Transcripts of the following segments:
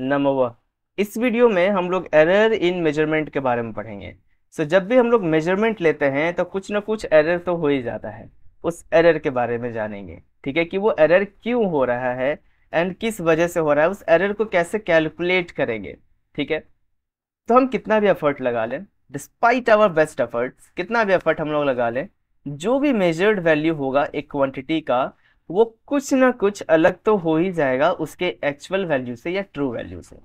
नमवा इस वीडियो में हम लोग एरर इन मेजरमेंट के बारे में पढ़ेंगे सो so, जब भी हम लोग मेजरमेंट लेते हैं तो कुछ ना कुछ एरर तो हो ही जाता है उस एरर के बारे में जानेंगे ठीक है कि वो एरर क्यों हो रहा है एंड किस वजह से हो रहा है उस एरर को कैसे कैलकुलेट करेंगे ठीक है तो हम कितना भी एफर्ट लगा लें डिस्पाइट आवर बेस्ट एफर्ट्स कितना भी एफर्ट हम लोग लगा लें जो भी मेजर्ड वैल्यू होगा एक क्वांटिटी का वो कुछ ना कुछ अलग तो हो ही जाएगा उसके एक्चुअल वैल्यू से या ट्रू वैल्यू से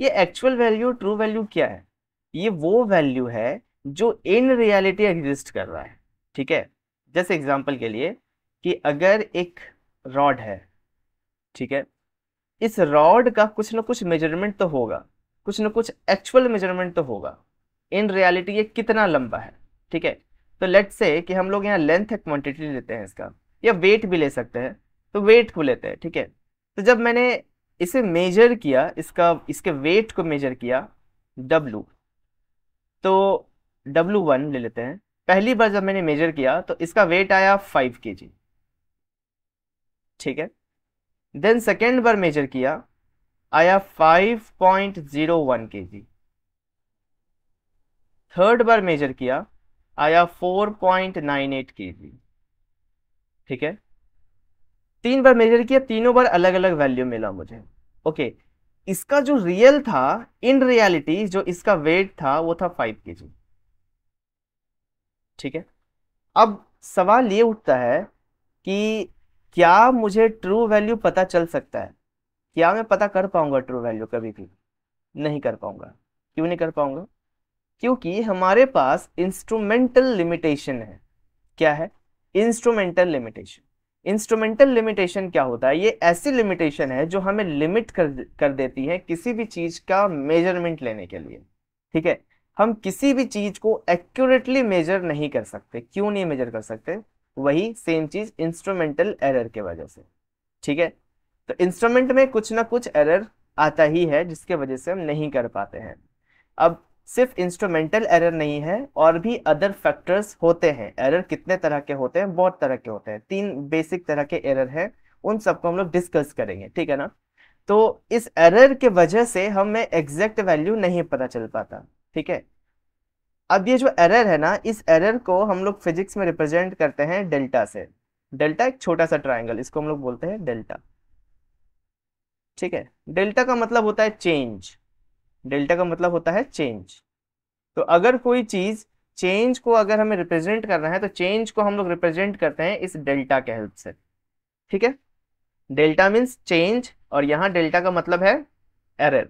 ये एक्चुअल वैल्यू ट्रू वैल्यू क्या है ये वो वैल्यू है जो इन रियलिटी एग्जिस्ट कर रहा है ठीक है जैसे एग्जाम्पल के लिए कि अगर एक रॉड है ठीक है इस रॉड का कुछ ना कुछ मेजरमेंट तो होगा कुछ ना कुछ एक्चुअल मेजरमेंट तो होगा इन रियलिटी ये कितना लंबा है ठीक है तो लेट से कि हम लोग यहाँ लेंथ क्वांटिटी लेते हैं इसका या वेट भी ले सकते हैं तो वेट को लेते हैं ठीक है तो जब मैंने इसे मेजर किया इसका इसके वेट को मेजर किया डब्लू तो डब्लू वन ले लेते हैं पहली बार जब मैंने मेजर किया तो इसका वेट आया फाइव के जी ठीक है देन सेकेंड बार मेजर किया आया फाइव पॉइंट जीरो वन के जी थर्ड बार मेजर किया आया फोर पॉइंट नाइन एट के जी ठीक है तीन बार मेजर किया तीनों बार अलग अलग वैल्यू मिला मुझे ओके इसका जो रियल था इन रियलिटी जो इसका वेट था वो था फाइव के जी ठीक है अब सवाल ये उठता है कि क्या मुझे ट्रू वैल्यू पता चल सकता है क्या मैं पता कर पाऊंगा ट्रू वैल्यू कभी भी नहीं कर पाऊंगा क्यों नहीं कर पाऊंगा क्योंकि हमारे पास इंस्ट्रूमेंटल लिमिटेशन है क्या है इंस्ट्रूमेंटल लिमिटेशन इंस्ट्रूमेंटल लिमिटेशन क्या होता है ये ऐसी लिमिटेशन है जो हमें लिमिट कर कर देती है किसी भी चीज़ का मेजरमेंट लेने के लिए ठीक है हम किसी भी चीज़ को एक्यूरेटली मेजर नहीं कर सकते क्यों नहीं मेजर कर सकते वही सेम चीज़ इंस्ट्रूमेंटल एरर के वजह से ठीक है तो इंस्ट्रूमेंट में कुछ ना कुछ एरर आता ही है जिसके वजह से हम नहीं कर पाते हैं अब सिर्फ इंस्ट्रूमेंटल एरर नहीं है और भी अदर फैक्टर्स होते हैं एरर कितने तरह के होते हैं बहुत तरह के होते हैं तीन बेसिक तरह के एरर हैं उन सबको हम लोग डिस्कस करेंगे ठीक है ना तो इस एरर के वजह से हमें एग्जैक्ट वैल्यू नहीं पता चल पाता ठीक है अब ये जो एरर है ना इस एरर को हम लोग फिजिक्स में रिप्रेजेंट करते हैं डेल्टा से डेल्टा एक छोटा सा ट्राइंगल इसको हम लोग बोलते हैं डेल्टा ठीक है डेल्टा का मतलब होता है चेंज डेल्टा का मतलब होता है चेंज तो अगर कोई चीज़ चेंज को अगर हमें रिप्रेजेंट करना है तो चेंज को हम लोग रिप्रेजेंट करते हैं इस डेल्टा के हेल्प से ठीक है डेल्टा मीन्स चेंज और यहाँ डेल्टा का मतलब है एरर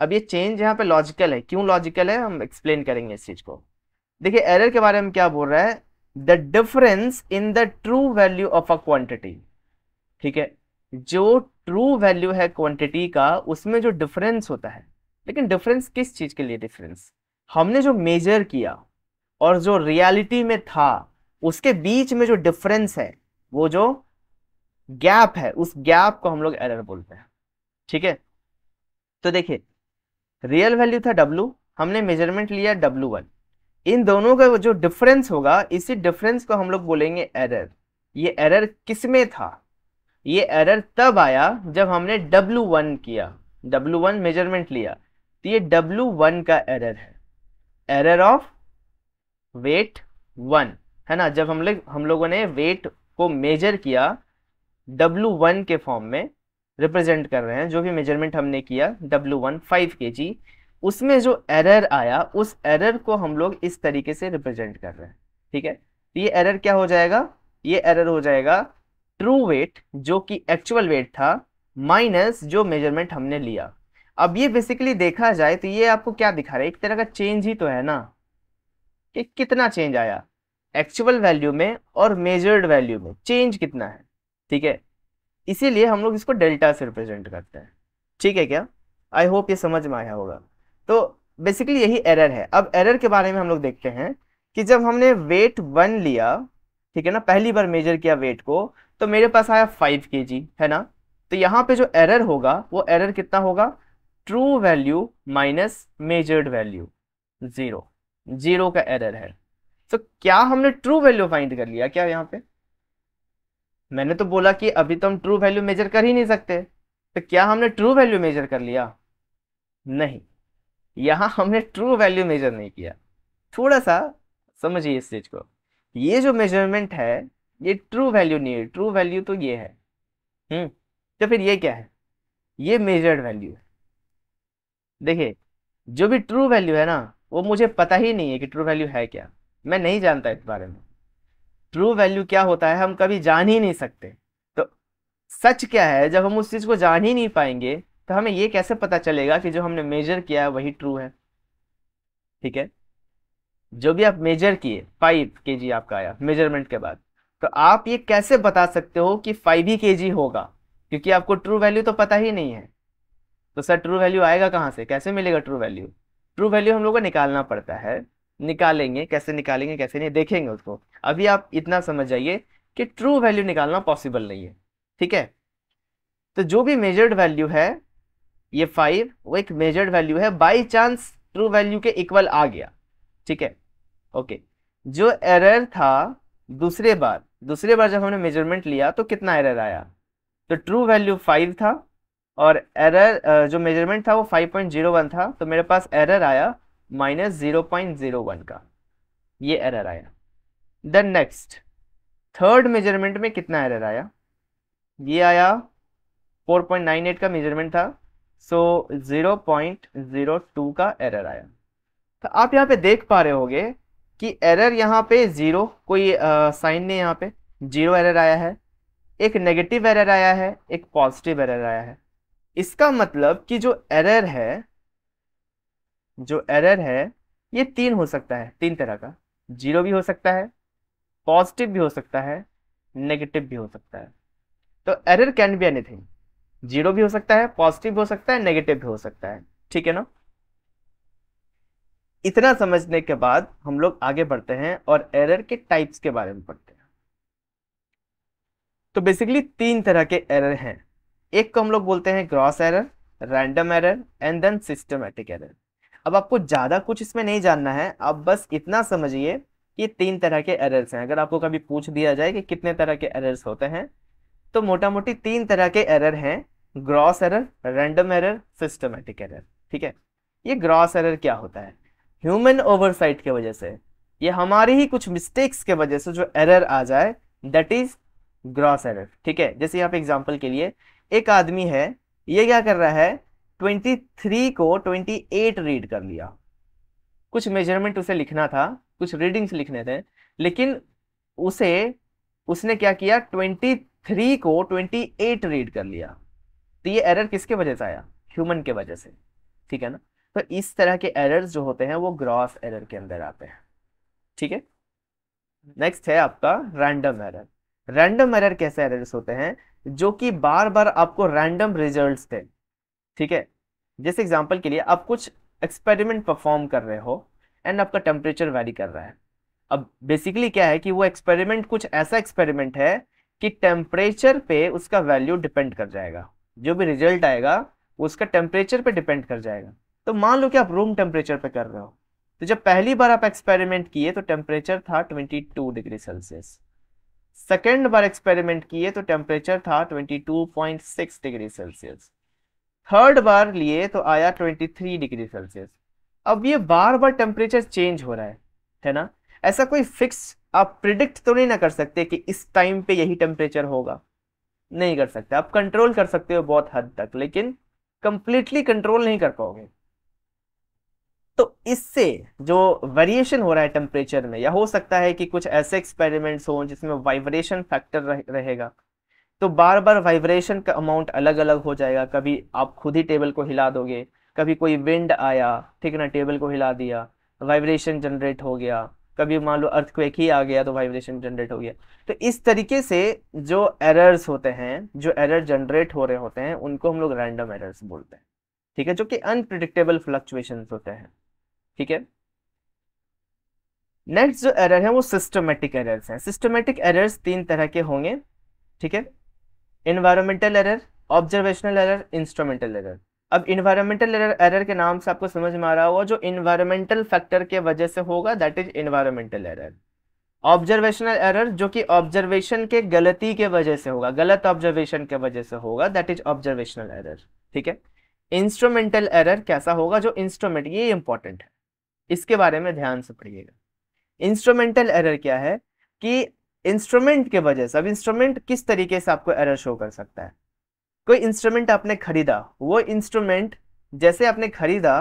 अब ये चेंज यहाँ पे लॉजिकल है क्यों लॉजिकल है हम एक्सप्लेन करेंगे इस चीज़ को देखिए एरर के बारे में क्या बोल रहा है the difference in the true value of a quantity ठीक है जो ट्रू वैल्यू है क्वांटिटी का उसमें जो डिफरेंस होता है लेकिन डिफरेंस किस चीज़ के लिए डिफरेंस हमने जो मेजर किया और जो रियलिटी में था उसके बीच में जो डिफरेंस है वो जो गैप है उस गैप को हम लोग एरर बोलते हैं ठीक है तो देखिए रियल वैल्यू था डब्लू हमने मेजरमेंट लिया डब्लू वन इन दोनों का जो डिफरेंस होगा इसी डिफरेंस को हम लोग बोलेंगे एरर ये एरर किस में था ये एरर तब आया जब हमने डब्लू वन किया डब्लू वन मेजरमेंट लिया तो ये डब्ल्यू वन का एरर है एरर ऑफ वेट वन है ना जब हम लोग हम लोगों ने वेट को मेजर किया डब्लू वन के फॉर्म में रिप्रेजेंट कर रहे हैं जो भी मेजरमेंट हमने किया डब्ल्यू वन फाइव के जी उसमें जो एरर आया उस एरर को हम लोग इस तरीके से रिप्रेजेंट कर रहे हैं ठीक है तो ये एरर क्या हो जाएगा ये एरर हो जाएगा ट्रू वेट जो कि एक्चुअल वेट था माइनस जो मेजरमेंट हमने लिया अब ये बेसिकली देखा जाए तो ये आपको क्या दिखा रहा है एक तरह का चेंज ही तो है ना कि कितना चेंज आया एक्चुअल वैल्यू में और मेजर्ड वैल्यू में चेंज कितना है ठीक है इसीलिए हम लोग इसको डेल्टा से रिप्रेजेंट करते हैं ठीक है क्या आई होप ये समझ में आया होगा तो बेसिकली यही एरर है अब एरर के बारे में हम लोग देखते हैं कि जब हमने वेट वन लिया ठीक है ना पहली बार मेजर किया वेट को तो मेरे पास आया फाइव के जी है ना तो यहाँ पे जो एरर होगा वो एरर कितना होगा true value minus measured value zero zero का एरर है तो क्या हमने ट्रू वैल्यू फाइंड कर लिया क्या यहाँ पे मैंने तो बोला कि अभी तो हम ट्रू वैल्यू मेजर कर ही नहीं सकते तो क्या हमने ट्रू वैल्यू मेजर कर लिया नहीं यहाँ हमने ट्रू वैल्यू मेजर नहीं किया थोड़ा सा समझिए इस चीज को ये जो मेजरमेंट है ये ट्रू वैल्यू नहीं है ट्रू वैल्यू तो ये है हम्म तो फिर ये क्या है ये मेजर्ड वैल्यू है देखिए जो भी ट्रू वैल्यू है ना वो मुझे पता ही नहीं है कि ट्रू वैल्यू है क्या मैं नहीं जानता इस बारे में ट्रू वैल्यू क्या होता है हम कभी जान ही नहीं सकते तो सच क्या है जब हम उस चीज़ को जान ही नहीं पाएंगे तो हमें ये कैसे पता चलेगा कि जो हमने मेजर किया है वही ट्रू है ठीक है जो भी आप मेजर किए फाइव के जी आपका आया मेजरमेंट के बाद तो आप ये कैसे बता सकते हो कि फाइव ही के होगा क्योंकि आपको ट्रू वैल्यू तो पता ही नहीं है तो सर ट्रू वैल्यू आएगा कहाँ से कैसे मिलेगा ट्रू वैल्यू ट्रू वैल्यू हम लोग को निकालना पड़ता है निकालेंगे कैसे निकालेंगे कैसे नहीं देखेंगे उसको अभी आप इतना समझ जाइए कि ट्रू वैल्यू निकालना पॉसिबल नहीं है ठीक है तो जो भी मेजर्ड वैल्यू है ये फाइव वो एक मेजर्ड वैल्यू है बाई चांस ट्रू वैल्यू के इक्वल आ गया ठीक है ओके जो एरर था दूसरे बार दूसरी बार जब हमने मेजरमेंट लिया तो कितना एरर आया तो ट्रू वैल्यू फाइव था और एरर जो मेजरमेंट था वो फाइव पॉइंट जीरो वन था तो मेरे पास एरर आया minus zero point zero one का ये एरर आया देन नेक्स्ट थर्ड मेजरमेंट में कितना एरर आया ये आया 4.98 का मेजरमेंट था सो so 0.02 का एरर आया तो आप यहाँ पे देख पा रहे होगे कि एरर यहाँ पे ज़ीरो कोई साइन नहीं यहाँ पे जीरो एरर आया है एक नेगेटिव एरर आया है एक पॉजिटिव एरर आया है इसका मतलब कि जो एरर है जो एरर है ये तीन हो सकता है तीन तरह का जीरो भी हो सकता है पॉजिटिव भी हो सकता है नेगेटिव भी हो सकता है तो error can be anything zero भी हो सकता है पॉजिटिव भी हो सकता है नेगेटिव भी हो सकता है ठीक है ना इतना समझने के बाद हम लोग आगे बढ़ते हैं और एरर के टाइप्स के बारे में पढ़ते हैं तो बेसिकली तीन तरह के एरर हैं एक को हम लोग बोलते हैं gross error random error and then systematic error अब आपको ज़्यादा कुछ इसमें नहीं जानना है आप बस इतना समझिए कि तीन तरह के एरर्स हैं अगर आपको कभी पूछ दिया जाए कि कितने तरह के एरर्स होते हैं तो मोटा मोटी तीन तरह के एरर हैं gross error random error systematic error ठीक है ये ग्रॉस एरर क्या होता है ह्यूमन ओवरसाइट के वजह से ये हमारी ही कुछ मिस्टेक्स के वजह से जो एरर आ जाए दैट इज ग्रॉस एरर ठीक है जैसे यहाँ पे एग्जाम्पल के लिए एक आदमी है ये क्या कर रहा है 23 को 28 रीड कर लिया कुछ मेजरमेंट उसे लिखना था कुछ रीडिंग्स लिखने थे लेकिन उसे उसने क्या किया 23 को 28 रीड कर लिया तो ये एरर किसके वजह से आया ह्यूमन के वजह से ठीक है ना तो इस तरह के एरर्स जो होते हैं वो ग्रॉस एरर के अंदर आते हैं ठीक है नेक्स्ट है आपका रैंडम एरर रैंडम एरर कैसे एरर्स होते हैं जो कि बार बार आपको रैंडम रिजल्ट्स दें ठीक है जैसे एग्जांपल के लिए आप कुछ एक्सपेरिमेंट परफॉर्म कर रहे हो एंड आपका टेम्परेचर वेरी कर रहा है अब बेसिकली क्या है कि वो एक्सपेरिमेंट कुछ ऐसा एक्सपेरिमेंट है कि टेम्परेचर पे उसका वैल्यू डिपेंड कर जाएगा जो भी रिजल्ट आएगा उसका टेम्परेचर पे डिपेंड कर जाएगा तो मान लो कि आप रूम टेम्परेचर पे कर रहे हो तो जब पहली बार आप एक्सपेरिमेंट किए तो टेम्परेचर था 22 डिग्री सेल्सियस सेकेंड बार एक्सपेरिमेंट किए तो टेम्परेचर था 22.6 डिग्री सेल्सियस थर्ड बार लिए तो आया 23 डिग्री सेल्सियस अब ये बार बार टेम्परेचर चेंज हो रहा है है ना ऐसा कोई फिक्स आप प्रिडिक्ट तो नहीं ना कर सकते कि इस टाइम पे यही टेम्परेचर होगा नहीं कर सकते आप कंट्रोल कर सकते हो बहुत हद तक लेकिन कंप्लीटली कंट्रोल नहीं कर पाओगे तो इससे जो वेरिएशन हो रहा है टेम्परेचर में या हो सकता है कि कुछ ऐसे एक्सपेरिमेंट्स हों जिसमें वाइब्रेशन फैक्टर रह, रहेगा तो बार बार वाइब्रेशन का अमाउंट अलग अलग हो जाएगा कभी आप खुद ही टेबल को हिला दोगे कभी कोई विंड आया ठीक है ना टेबल को हिला दिया वाइब्रेशन जनरेट हो गया कभी मान लो अर्थक्वेक ही आ गया तो वाइब्रेशन जनरेट हो गया तो इस तरीके से जो एरर्स होते हैं जो एरर जनरेट हो रहे होते हैं उनको हम लोग रैंडम एरर्स बोलते हैं ठीक है जो कि अनप्रिडिक्टेबल फ्लक्चुएशंस होते हैं ठीक है नेक्स्ट जो एरर है वो सिस्टमेटिक एरर्स हैं सिस्टमेटिक एरर्स तीन तरह के होंगे ठीक है environmental error observational error instrumental error अब इन्वायरमेंटल एरर एरर के नाम से आपको समझ में आ रहा होगा जो इन्वायरमेंटल फैक्टर के वजह से होगा that is environmental error observational error जो कि ऑब्जर्वेशन के गलती के वजह से होगा गलत ऑब्जर्वेशन के वजह से होगा दैट इज ऑब्जर्वेशनल एरर ठीक है इंस्ट्रूमेंटल एरर कैसा होगा जो इंस्ट्रूमेंट ये इंपॉर्टेंट है इसके बारे में ध्यान से पढ़िएगा इंस्ट्रूमेंटल एरर क्या है कि इंस्ट्रूमेंट के वजह से अब इंस्ट्रूमेंट किस तरीके से आपको एरर शो कर सकता है कोई इंस्ट्रूमेंट आपने खरीदा वो इंस्ट्रूमेंट जैसे आपने खरीदा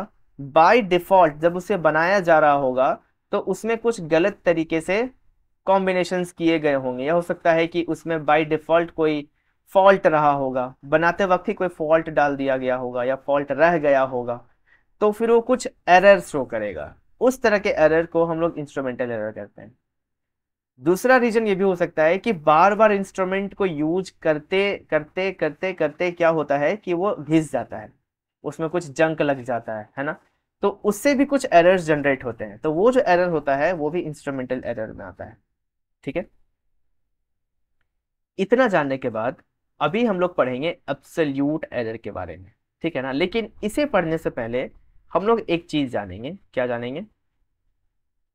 बाय डिफॉल्ट जब उसे बनाया जा रहा होगा तो उसमें कुछ गलत तरीके से कॉम्बिनेशन किए गए होंगे या हो सकता है कि उसमें बाई डिफॉल्ट कोई फॉल्ट रहा होगा बनाते वक्त ही कोई फॉल्ट डाल दिया गया होगा या फॉल्ट रह गया होगा तो फिर वो कुछ एरर शो करेगा उस तरह के एरर को हम लोग इंस्ट्रूमेंटल एरर कहते हैं दूसरा रीजन ये भी हो सकता है कि बार बार इंस्ट्रूमेंट को यूज करते करते करते करते क्या होता है कि वो घिस जाता है उसमें कुछ जंक लग जाता है है ना तो उससे भी कुछ एरर्स जनरेट होते हैं तो वो जो एरर होता है वो भी इंस्ट्रूमेंटल एरर में आता है ठीक है इतना जानने के बाद अभी हम लोग पढ़ेंगे एब्सोल्यूट एरर के बारे में ठीक है ना लेकिन इसे पढ़ने से पहले हम लोग एक चीज़ जानेंगे क्या जानेंगे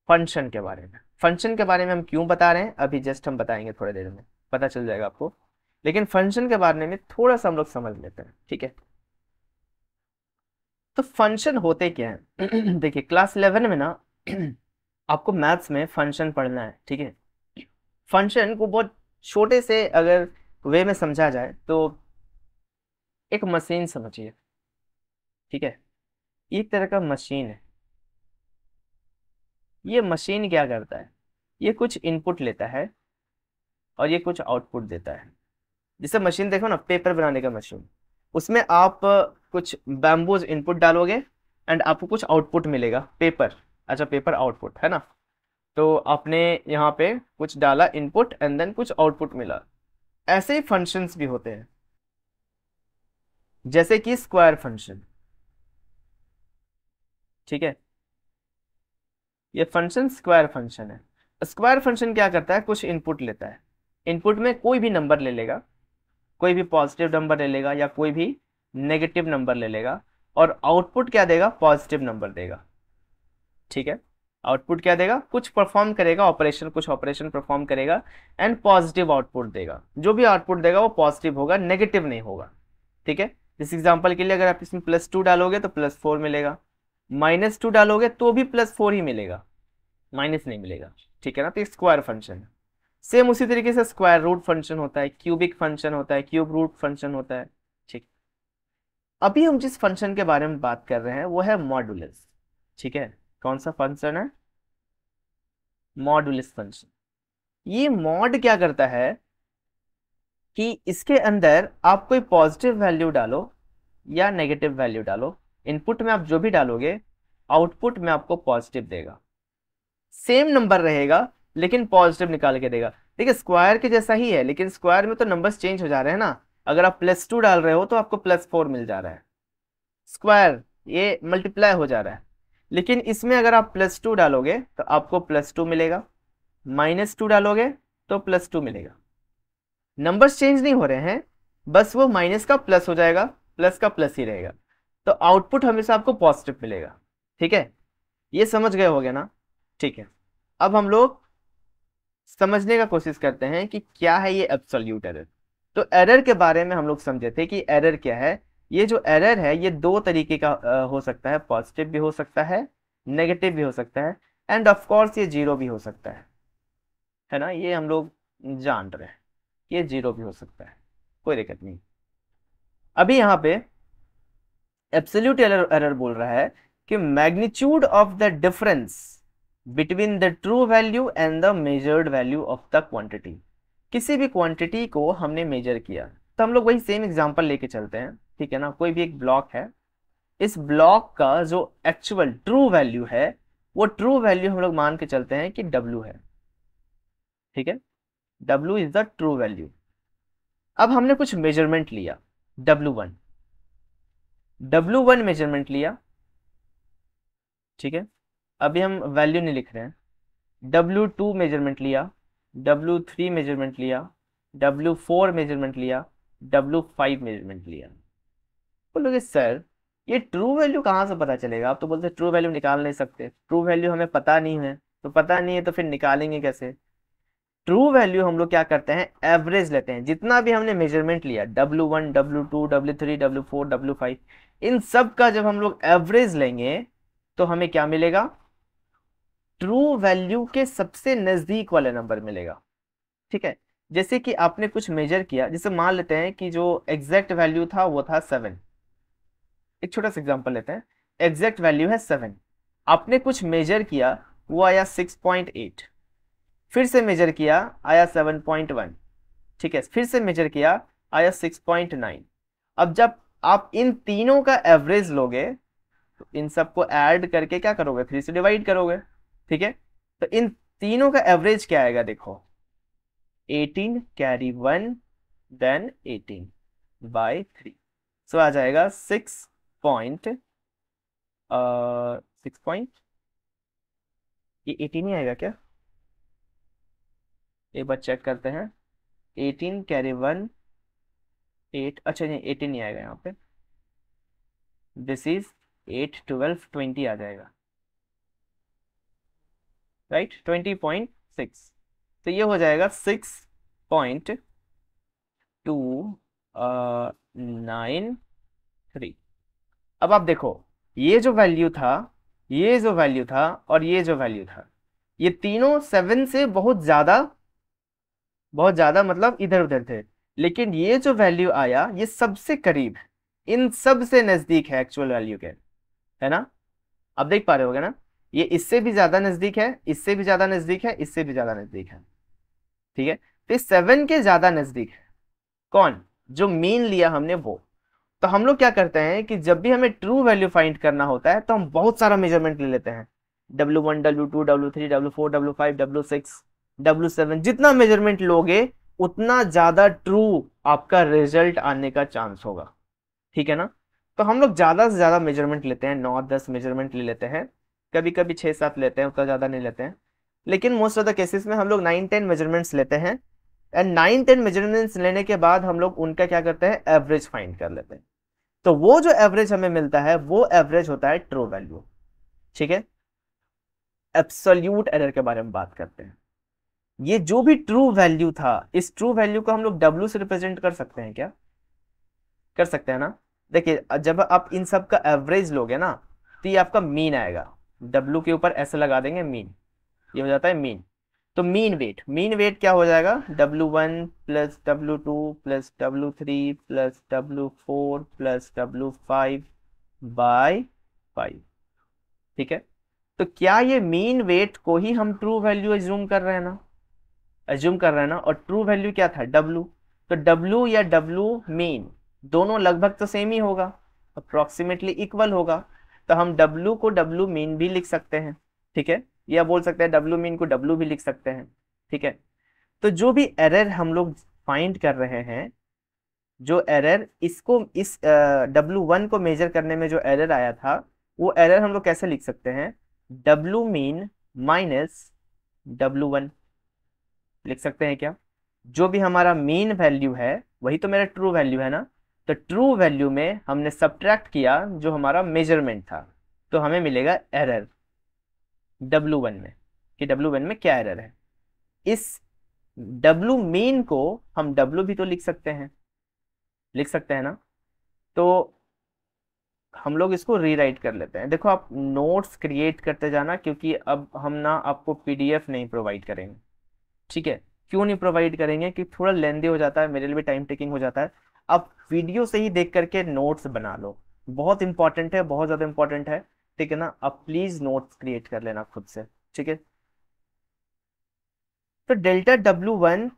फंक्शन के बारे में फंक्शन के बारे में हम क्यों बता रहे हैं अभी जस्ट हम बताएंगे थोड़ी देर में पता चल जाएगा आपको लेकिन फंक्शन के बारे में थोड़ा सा हम लोग समझ लेते हैं ठीक है तो फंक्शन होते क्या हैं देखिए क्लास इलेवन में ना आपको मैथ्स में फंक्शन पढ़ना है ठीक है फंक्शन को बहुत छोटे से अगर वे में समझा जाए तो एक मशीन समझिए ठीक है एक तरह का मशीन है ये मशीन क्या करता है ये कुछ इनपुट लेता है और ये कुछ आउटपुट देता है जैसे मशीन देखो ना पेपर बनाने का मशीन उसमें आप कुछ बैम्बूज इनपुट डालोगे एंड आपको कुछ आउटपुट मिलेगा पेपर अच्छा पेपर आउटपुट है ना तो आपने यहाँ पे कुछ डाला इनपुट एंड देन कुछ आउटपुट मिला ऐसे ही फंक्शंस भी होते हैं जैसे कि स्क्वायर फंक्शन ठीक है ये फंक्शन स्क्वायर फंक्शन है स्क्वायर फंक्शन क्या करता है कुछ इनपुट लेता है इनपुट में कोई भी नंबर ले लेगा कोई भी पॉजिटिव नंबर ले लेगा या कोई भी नेगेटिव नंबर ले लेगा और आउटपुट क्या देगा पॉजिटिव नंबर देगा ठीक है आउटपुट क्या देगा कुछ परफॉर्म करेगा ऑपरेशन कुछ ऑपरेशन परफॉर्म करेगा एंड पॉजिटिव आउटपुट देगा जो भी आउटपुट देगा वो पॉजिटिव होगा नेगेटिव नहीं होगा ठीक है इस एग्जाम्पल के लिए अगर आप इसमें प्लस टू डालोगे तो प्लस फोर मिलेगा माइनस टू डालोगे तो भी प्लस फोर ही मिलेगा माइनस नहीं मिलेगा ठीक है ना तो स्क्वायर फंक्शन है सेम उसी तरीके से स्क्वायर रूट फंक्शन होता है क्यूबिक फंक्शन होता है क्यूब रूट फंक्शन होता है ठीक अभी हम जिस फंक्शन के बारे में बात कर रहे हैं वो है मॉडुलस ठीक है कौन सा फंक्शन है मॉडुलस फंक्शन ये मॉड क्या करता है कि इसके अंदर आप कोई पॉजिटिव वैल्यू डालो या नेगेटिव वैल्यू डालो इनपुट में आप जो भी डालोगे आउटपुट में आपको पॉजिटिव देगा सेम नंबर रहेगा लेकिन पॉजिटिव निकाल के देगा देखिए स्क्वायर के जैसा ही है लेकिन स्क्वायर में तो नंबर्स चेंज हो जा रहे हैं ना अगर आप प्लस टू डाल रहे हो तो आपको प्लस फोर मिल जा रहा है स्क्वायर ये मल्टीप्लाई हो जा रहा है लेकिन इसमें अगर आप प्लस टू डालोगे तो आपको प्लस टू मिलेगा माइनस टू डालोगे तो प्लस टू मिलेगा नंबर्स चेंज नहीं हो रहे हैं बस वो माइनस का प्लस हो जाएगा प्लस का प्लस ही रहेगा तो आउटपुट हमेशा आपको पॉजिटिव मिलेगा ठीक है ये समझ गए हो गया ना ठीक है अब हम लोग समझने का कोशिश करते हैं कि क्या है ये एब्सोल्यूट एरर तो एरर के बारे में हम लोग समझे थे कि एरर क्या है ये जो एरर है ये दो तरीके का हो सकता है पॉजिटिव भी हो सकता है नेगेटिव भी हो सकता है एंड ऑफ कोर्स ये जीरो भी हो सकता है है ना ये हम लोग जान रहे हैं ये जीरो भी हो सकता है कोई दिक्कत नहीं अभी यहाँ पे एब्सोल्यूट एरर बोल रहा है कि magnitude of the difference between the true value and the measured value of the quantity किसी भी क्वांटिटी को हमने मेजर किया तो हम लोग वही सेम एग्जांपल लेके चलते हैं ठीक है ना कोई भी एक ब्लॉक है इस ब्लॉक का जो एक्चुअल ट्रू वैल्यू है वो ट्रू वैल्यू हम लोग मान के चलते हैं कि डब्ल्यू है ठीक है W is the true value अब हमने कुछ मेजरमेंट लिया W one W one measurement लिया ठीक है अभी हम वैल्यू नहीं लिख रहे हैं डब्ल्यू टू मेजरमेंट लिया डब्ल्यू थ्री मेजरमेंट लिया डब्ल्यू फोर मेजरमेंट लिया डब्ल्यू फाइव मेजरमेंट लिया बोलोगे सर ये ट्रू वैल्यू कहाँ से पता चलेगा आप तो बोलते ट्रू वैल्यू निकाल नहीं सकते ट्रू वैल्यू हमें पता नहीं है तो पता नहीं है तो फिर निकालेंगे कैसे ट्रू वैल्यू हम लोग क्या करते हैं एवरेज लेते हैं जितना भी हमने मेजरमेंट लिया W one W two W three W four W five इन सब का जब हम लोग एवरेज लेंगे तो हमें क्या मिलेगा ट्रू वैल्यू के सबसे नज़दीक वाला नंबर मिलेगा ठीक है जैसे कि आपने कुछ मेजर किया जैसे मान लेते हैं कि जो एग्जैक्ट वैल्यू था वो था सेवन एक छोटा सा एग्जाम्पल लेते हैं एग्जैक्ट वैल्यू है सेवन आपने कुछ मेजर किया वो आया सिक्स पॉइंट एट फिर से मेजर किया आया सेवन पॉइंट वन ठीक है फिर से मेजर किया आया सिक्स पॉइंट नाइन अब जब आप इन तीनों का एवरेज लोगे तो इन सबको ऐड करके क्या करोगे थ्री से डिवाइड करोगे ठीक है तो इन तीनों का एवरेज क्या आएगा देखो 18 carry one then 18 by three so आ जाएगा सिक्स पॉइंट सिक्स पॉइंट ये 18 ही आएगा क्या एक बार चेक करते हैं 18 कैरी वन एट अच्छा नहीं एटीन नहीं आएगा यहाँ पे this is eight twelve twenty आ जाएगा राइट ट्वेंटी पॉइंट सिक्स तो ये हो जाएगा six point two nine three अब आप देखो ये जो वैल्यू था ये जो वैल्यू था और ये जो वैल्यू था ये तीनों सेवन से बहुत ज़्यादा बहुत ज़्यादा मतलब इधर उधर थे लेकिन ये जो वैल्यू आया ये सबसे करीब इन सबसे नज़दीक है एक्चुअल वैल्यू के है ना अब देख पा रहे हो ना ये इससे भी ज़्यादा नज़दीक है इससे भी ज़्यादा नज़दीक है इससे भी ज़्यादा नज़दीक है ठीक है तो सेवन के ज़्यादा नज़दीक है कौन जो मीन लिया हमने वो तो हम लोग क्या करते हैं कि जब भी हमें ट्रू वैल्यू फाइंड करना होता है तो हम बहुत सारा मेजरमेंट ले लेते हैं W one W two W three W four W five W six W seven जितना मेजरमेंट लोगे उतना ज़्यादा ट्रू आपका रिजल्ट आने का चांस होगा ठीक है ना तो हम लोग ज़्यादा से ज़्यादा मेजरमेंट लेते हैं नौ दस मेजरमेंट ले लेते हैं कभी कभी छः सात लेते हैं उतना ज़्यादा नहीं लेते हैं लेकिन मोस्ट ऑफ द केसेस में हम लोग नाइन टेन मेजरमेंट्स लेते हैं एंड नाइन टेन मेजरमेंट्स लेने के बाद हम लोग उनका क्या करते हैं एवरेज फाइंड कर लेते हैं तो वो जो एवरेज हमें मिलता है वो एवरेज होता है ट्रू वैल्यू ठीक है एब्सोल्यूट एरर के बारे में बात करते हैं ये जो भी ट्रू वैल्यू था इस ट्रू वैल्यू को हम लोग डब्ल्यू से रिप्रेजेंट कर सकते हैं क्या कर सकते हैं ना देखिए जब आप इन सब का एवरेज लोगे ना तो ये आपका मीन आएगा डब्ल्यू के ऊपर ऐसे लगा देंगे मीन ये हो जाता है मीन तो मीन वेट मीन वेट क्या हो जाएगा W one plus W two plus W three plus W four plus W five by five ठीक है तो क्या ये मीन वेट को ही हम ट्रू वैल्यू एज्यूम कर रहे हैं ना एज्यूम कर रहे हैं ना और ट्रू वैल्यू क्या था डब्लू तो डब्लू या डब्लू मीन दोनों लगभग तो सेम ही होगा अप्रोक्सीमेटली इक्वल होगा तो हम डब्लू को डब्लू मीन भी लिख सकते हैं ठीक है या बोल सकते हैं डब्लू मीन को डब्लू भी लिख सकते हैं ठीक है तो जो भी एरर हम लोग फाइंड कर रहे हैं जो एरर इसको इस डब्लू वन को मेजर करने में जो एरर आया था वो एरर हम लोग कैसे लिख सकते हैं W mean minus W one लिख सकते हैं क्या जो भी हमारा मीन वैल्यू है वही तो मेरा ट्रू वैल्यू है ना तो ट्रू वैल्यू में हमने सब्ट्रैक्ट किया जो हमारा मेजरमेंट था तो हमें मिलेगा एरर डब्लू वन में कि डब्लू वन में क्या एरर है इस डब्लू मीन को हम डब्लू भी तो लिख सकते हैं लिख सकते हैं ना तो हम लोग इसको रीराइट कर लेते हैं देखो आप नोट्स क्रिएट करते जाना क्योंकि अब हम ना आपको पीडीएफ नहीं प्रोवाइड करेंगे ठीक है क्यों नहीं प्रोवाइड करेंगे कि थोड़ा लेंदी हो जाता है मेरे लिए भी टाइम टेकिंग हो जाता है अब वीडियो से ही देख करके नोट्स बना लो बहुत इंपॉर्टेंट है बहुत ज़्यादा इंपॉर्टेंट है ठीक है ना अब प्लीज़ नोट्स क्रिएट कर लेना खुद से ठीक है तो delta W one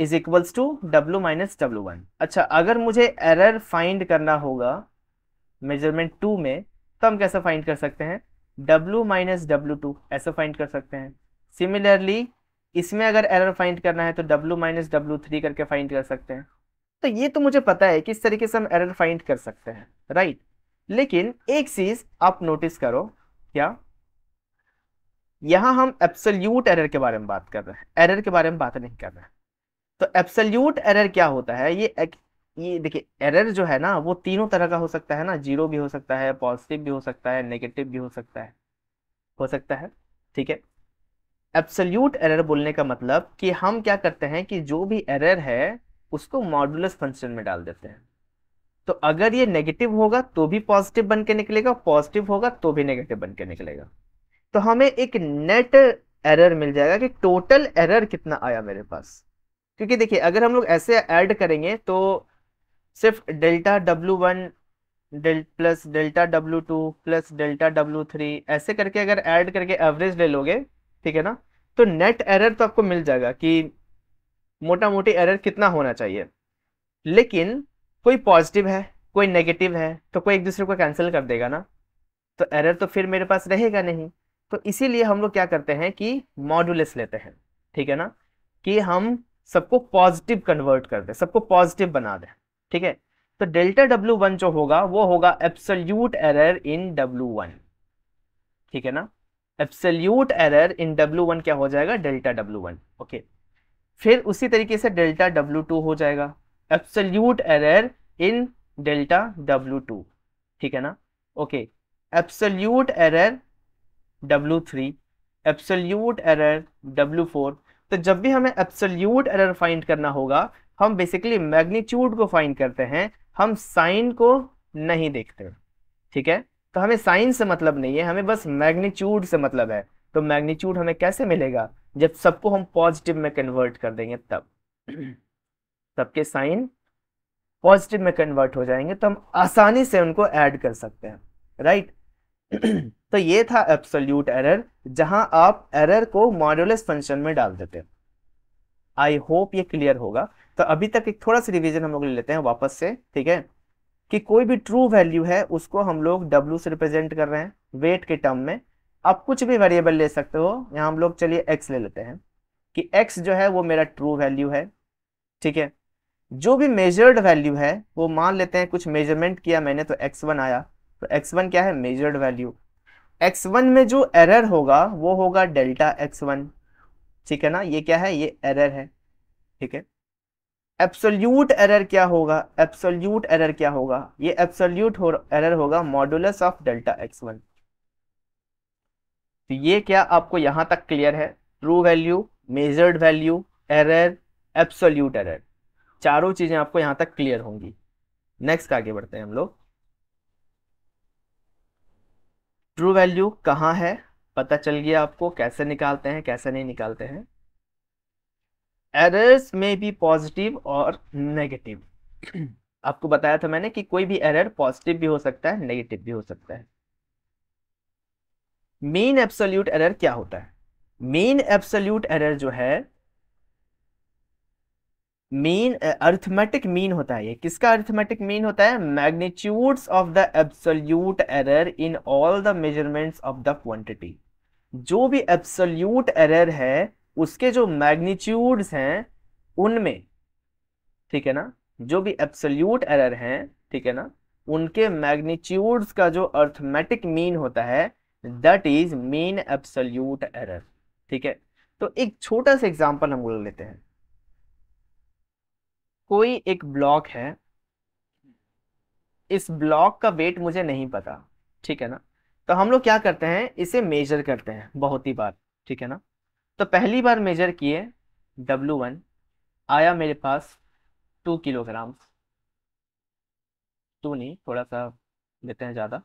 is equals to W minus W one अच्छा अगर मुझे एरर फाइंड करना होगा मेजरमेंट टू में तो हम कैसे फाइंड कर सकते हैं डब्ल्यू माइनस डब्ल्यू टू ऐसे फाइंड कर सकते हैं सिमिलरली इसमें अगर एरर फाइंड करना है तो डब्लू माइनस डब्लू थ्री करके फाइंड कर सकते हैं तो ये तो मुझे पता है किस तरीके से हम एरर फाइंड कर सकते हैं राइट लेकिन एक चीज आप नोटिस करो क्या यहां हम एप्सल्यूट एरर के बारे में बात कर रहे हैं एरर के बारे में बात नहीं कर रहे हैं तो एप्सल्यूट एरर क्या होता है ये एक, ये देखिए एरर जो है ना वो तीनों तरह का हो सकता है ना जीरो भी हो सकता है पॉजिटिव भी हो सकता है नेगेटिव भी हो सकता है हो सकता है ठीक है एब्सल्यूट एरर बोलने का मतलब कि हम क्या करते हैं कि जो भी एरर है उसको मॉडुलस फंक्शन में डाल देते हैं तो अगर ये नेगेटिव होगा तो भी पॉजिटिव बन के निकलेगा पॉजिटिव होगा तो भी नेगेटिव बन के निकलेगा तो हमें एक नेट एरर मिल जाएगा कि टोटल एरर कितना आया मेरे पास क्योंकि देखिए अगर हम लोग ऐसे ऐड करेंगे तो सिर्फ delta W1 one del plus delta W2 two plus delta W3 three ऐसे करके अगर ऐड करके एवरेज ले लोगे ठीक है ना तो नेट एरर तो आपको मिल जाएगा कि मोटा मोटी एरर कितना होना चाहिए लेकिन कोई पॉजिटिव है कोई नेगेटिव है तो कोई एक दूसरे को कैंसिल कर देगा ना तो एरर तो फिर मेरे पास रहेगा नहीं तो इसीलिए हम लोग क्या करते हैं कि मॉडुलस लेते हैं ठीक है ना कि हम सबको पॉजिटिव कन्वर्ट कर दें सबको पॉजिटिव बना दें ठीक है तो डेल्टा डब्ल्यू वन जो होगा वो होगा absolute error in W one ठीक है ना absolute error in W one क्या हो जाएगा डेल्टा डब्ल्यू वन ओके फिर उसी तरीके से डेल्टा डब्ल्यू टू हो जाएगा absolute error in delta two ठीक है ना okay absolute error W three absolute error W four तो जब भी हमें एब्सल्यूट एरर फाइंड करना होगा हम बेसिकली मैग्नीट्यूड को फाइंड करते हैं हम साइन को नहीं देखते ठीक है तो हमें साइन से मतलब नहीं है हमें बस मैग्नीट्यूड से मतलब है तो मैग्नीच्यूड हमें कैसे मिलेगा जब सबको हम पॉजिटिव में कन्वर्ट कर देंगे तब सबके साइन पॉजिटिव में कन्वर्ट हो जाएंगे तो हम आसानी से उनको ऐड कर सकते हैं राइट तो ये था एब्सोल्यूट एरर जहां आप एरर को मॉड्यूलस फंक्शन में डाल देते हैं आई होप ये क्लियर होगा तो अभी तक एक थोड़ा सा रिवीजन हम लोग ले लेते हैं वापस से ठीक है कि कोई भी ट्रू वैल्यू है उसको हम लोग डब्ल्यू से रिप्रेजेंट कर रहे हैं वेट के टर्म में आप कुछ भी वेरिएबल ले सकते हो यहाँ हम लोग चलिए एक्स ले लेते हैं कि एक्स जो है वो मेरा ट्रू वैल्यू है ठीक है जो भी मेजर्ड वैल्यू है वो मान लेते हैं कुछ मेजरमेंट किया मैंने तो एक्स वन आया तो एक्स वन क्या है मेजर्ड वैल्यू एक्स वन में जो एरर होगा वो होगा डेल्टा एक्स वन ठीक है ना ये क्या है ये एरर है ठीक है एब्सोल्यूट एरर क्या होगा एब्सोल्यूट एरर क्या होगा ये एब्सोल्यूट एरर होगा modulus of delta X one तो ये क्या आपको यहां तक क्लियर है true value measured value error absolute error चारों चीजें आपको यहां तक क्लियर होंगी नेक्स्ट आगे बढ़ते हैं हम लोग ट्रू वैल्यू कहाँ है पता चल गया आपको कैसे निकालते हैं कैसे नहीं निकालते हैं एरर्स में भी पॉजिटिव और नेगेटिव आपको बताया था मैंने कि कोई भी एरर पॉजिटिव भी हो सकता है नेगेटिव भी हो सकता है मीन एब्सोल्यूट एरर क्या होता है मीन एब्सोल्यूट एरर जो है मीन अर्थमेटिक मीन होता है ये किसका अर्थमेटिक मीन होता है magnitudes of the absolute error in all the measurements of the quantity जो भी एब्सोल्यूट एरर है उसके जो मैग्नीट्यूड्स हैं उनमें ठीक है ना जो भी एब्सोल्यूट एरर हैं ठीक है ना उनके मैग्नीट्यूड्स का जो अर्थमेटिक मीन होता है that is mean absolute error ठीक है तो एक छोटा सा एग्जांपल हम लोग लेते हैं कोई एक ब्लॉक है इस ब्लॉक का वेट मुझे नहीं पता ठीक है ना तो हम लोग क्या करते हैं इसे मेजर करते हैं बहुत ही बार ठीक है ना तो पहली बार मेजर किए W1 आया मेरे पास टू किलोग्राम टू नहीं थोड़ा सा लेते हैं ज़्यादा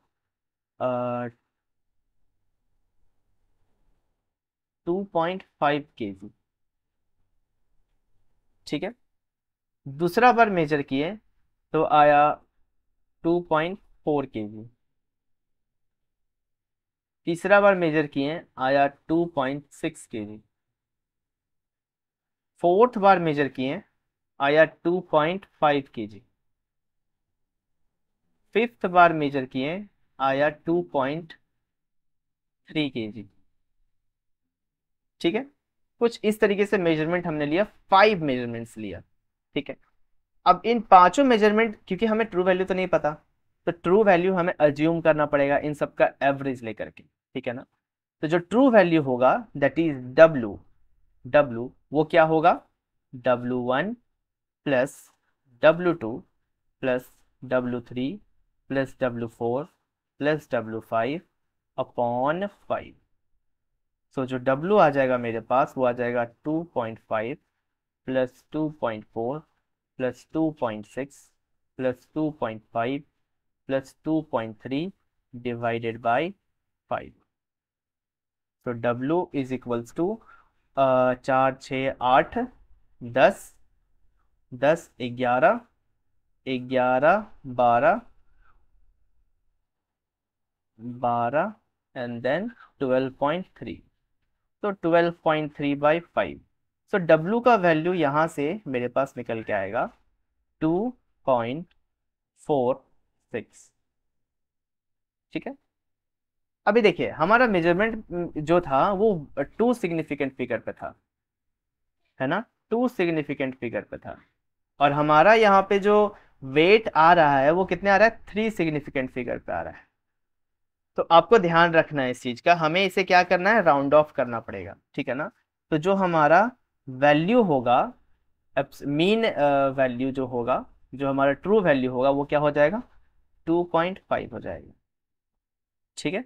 टू पॉइंट फाइव के जी ठीक है दूसरा बार मेजर किए तो आया टू पॉइंट फोर के जी तीसरा बार मेजर किए आया टू पॉइंट सिक्स के जी फोर्थ बार मेजर किए आया टू पॉइंट फाइव के जी फिफ्थ बार मेजर किए आया टू पॉइंट थ्री के जी ठीक है कुछ इस तरीके से मेजरमेंट हमने लिया फाइव मेजरमेंट्स लिया ठीक है अब इन पांचों मेजरमेंट क्योंकि हमें ट्रू वैल्यू तो नहीं पता तो ट्रू वैल्यू हमें अज्यूम करना पड़ेगा इन सब का एवरेज लेकर के ठीक है ना तो जो ट्रू वैल्यू होगा दैट इज डब्लू डब्लू वो क्या होगा W one plus W two plus W three plus W four plus W five upon five so जो W आ जाएगा मेरे पास वो आ जाएगा 2.5 plus two point four plus two point six plus two point five plus two point three divided by five so W is equals to चार छ आठ दस दस ग्यारह ग्यारह बारह बारह and then twelve point three तो twelve point three by five so W का वैल्यू यहाँ से मेरे पास निकल के आएगा टू पॉइंट फोर सिक्स ठीक है अभी देखिए हमारा मेजरमेंट जो था वो टू सिग्निफिकेंट फिगर पे था है ना टू सिग्निफिकेंट फिगर पे था और हमारा यहाँ पे जो वेट आ रहा है वो कितने आ रहा है थ्री सिग्निफिकेंट फिगर पे आ रहा है तो आपको ध्यान रखना है इस चीज़ का हमें इसे क्या करना है राउंड ऑफ करना पड़ेगा ठीक है ना तो जो हमारा वैल्यू होगा मीन वैल्यू जो होगा जो हमारा ट्रू वैल्यू होगा वो क्या हो जाएगा टू पॉइंट फाइव हो जाएगा ठीक है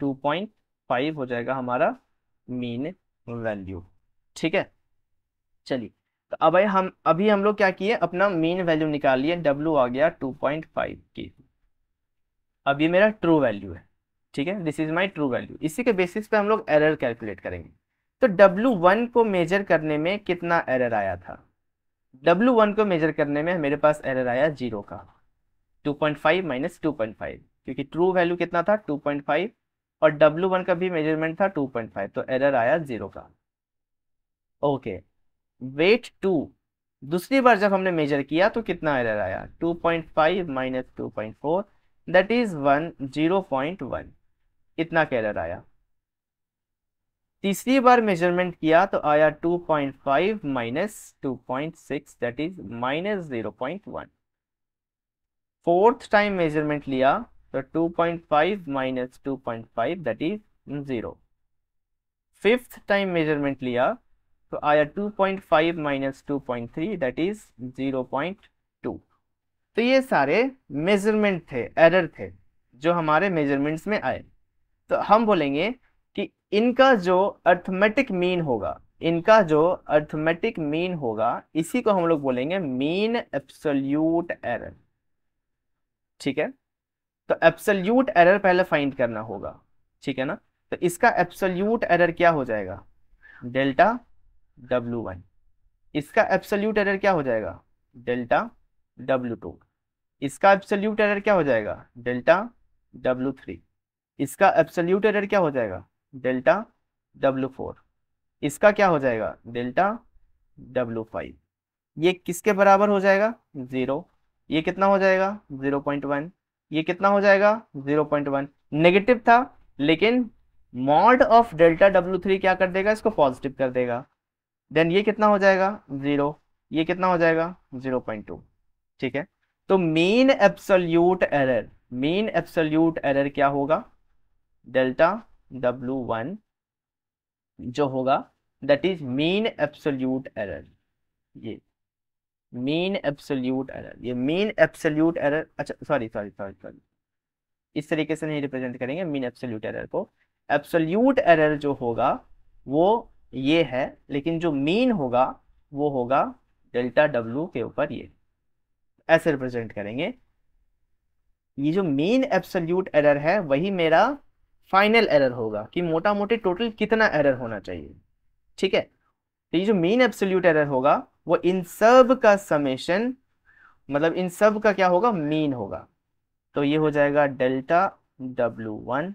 टू पॉइंट फाइव हो जाएगा हमारा मीन वैल्यू ठीक है चलिए तो अब हम अभी हम लोग क्या किए अपना मीन वैल्यू निकाल लिए डब्ल्यू आ गया टू पॉइंट फाइव की अब ये मेरा ट्रू वैल्यू है ठीक है this is my true value इसी के बेसिस पे हम लोग एरर कैलकुलेट करेंगे तो डब्ल्यू वन को मेजर करने में कितना एरर आया था डब्ल्यू वन को मेजर करने में मेरे पास एरर आया जीरो का two point five minus two point five क्योंकि ट्रू वैल्यू कितना था टू पॉइंट फाइव और डब्ल्यू वन का भी मेजरमेंट था टू पॉइंट फाइव तो एरर आया जीरो का ओके वेट टू दूसरी बार जब हमने मेजर किया तो कितना एरर आया two point five minus two point four that is one zero point one इतना का एरर आया तीसरी बार मेजरमेंट किया तो आया 2.5 point five minus two point six that is minus zero point one fourth time measurement लिया तो 2.5 point five minus two point five that is zero fifth time measurement लिया तो आया 2.5 point five minus two point three that is zero point two तो ये सारे measurement थे error थे जो हमारे मेजरमेंट्स में आए तो हम बोलेंगे इनका जो अर्थमेटिक मीन होगा इनका जो अर्थमेटिक मीन होगा इसी को हम लोग बोलेंगे मीन एब्सोल्यूट एरर ठीक है तो एब्सोल्यूट एरर पहले फाइंड करना होगा ठीक है ना तो इसका एब्सोल्यूट एरर क्या हो जाएगा डेल्टा डब्ल्यू वन इसका एप्सल्यूट एरर क्या हो जाएगा डेल्टा डब्ल्यू टू इसका एब्सोल्यूट एरर क्या हो जाएगा डेल्टा डब्ल्यू थ्री इसका एब्सोल्यूट एरर क्या हो जाएगा डेल्टा डब्ल्यू फोर इसका क्या हो जाएगा डेल्टा डब्ल्यू फाइव ये किसके बराबर हो जाएगा जीरो ये कितना हो जाएगा जीरो पॉइंट वन ये कितना हो जाएगा जीरो पॉइंट वन नेगेटिव था लेकिन mod of delta W three क्या कर देगा इसको पॉजिटिव कर देगा देन ये कितना हो जाएगा जीरो ये कितना हो जाएगा जीरो पॉइंट टू ठीक है तो mean absolute error mean absolute error क्या होगा डेल्टा डब्ल्यू वन जो होगा that is mean absolute error ये मीन एब्सोल्यूट एरर ये मीन एब्सोल्यूट एरर अच्छा सॉरी सॉरी सॉरी सॉरी इस तरीके से नहीं रिप्रेजेंट करेंगे मीन एब्सोल्यूट एरर को एब्सोल्यूट एरर जो होगा वो ये है लेकिन जो मीन होगा वो होगा डेल्टा डब्ल्यू के ऊपर ये ऐसे रिप्रेजेंट करेंगे ये जो मीन एब्सोल्यूट एरर है वही मेरा फाइनल एरर होगा कि मोटा मोटी टोटल कितना एरर होना चाहिए ठीक है तो ये जो मेन एब्सोल्यूट एरर होगा वो इन सब का समेशन मतलब इन सब का क्या होगा मीन होगा तो ये हो जाएगा delta W one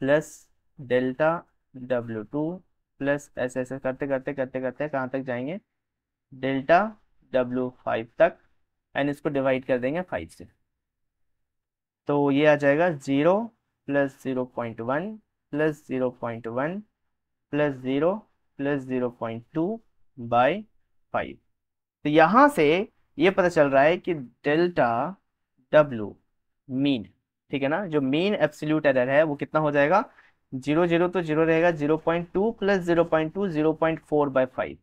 plus delta W two plus ऐसे ऐसे करते करते करते करते कहाँ तक जाएंगे डेल्टा डब्ल्यू फाइव तक एंड इसको डिवाइड कर देंगे फाइव से तो ये आ जाएगा zero plus zero point one plus zero point one plus zero plus zero point two by five तो यहां से ये पता चल रहा है कि डेल्टा डब्लू मीन ठीक है ना जो मीन एब्सोल्यूट एरर है वो कितना हो जाएगा जीरो जीरो तो जीरो रहेगा zero point two plus zero point two zero point four by five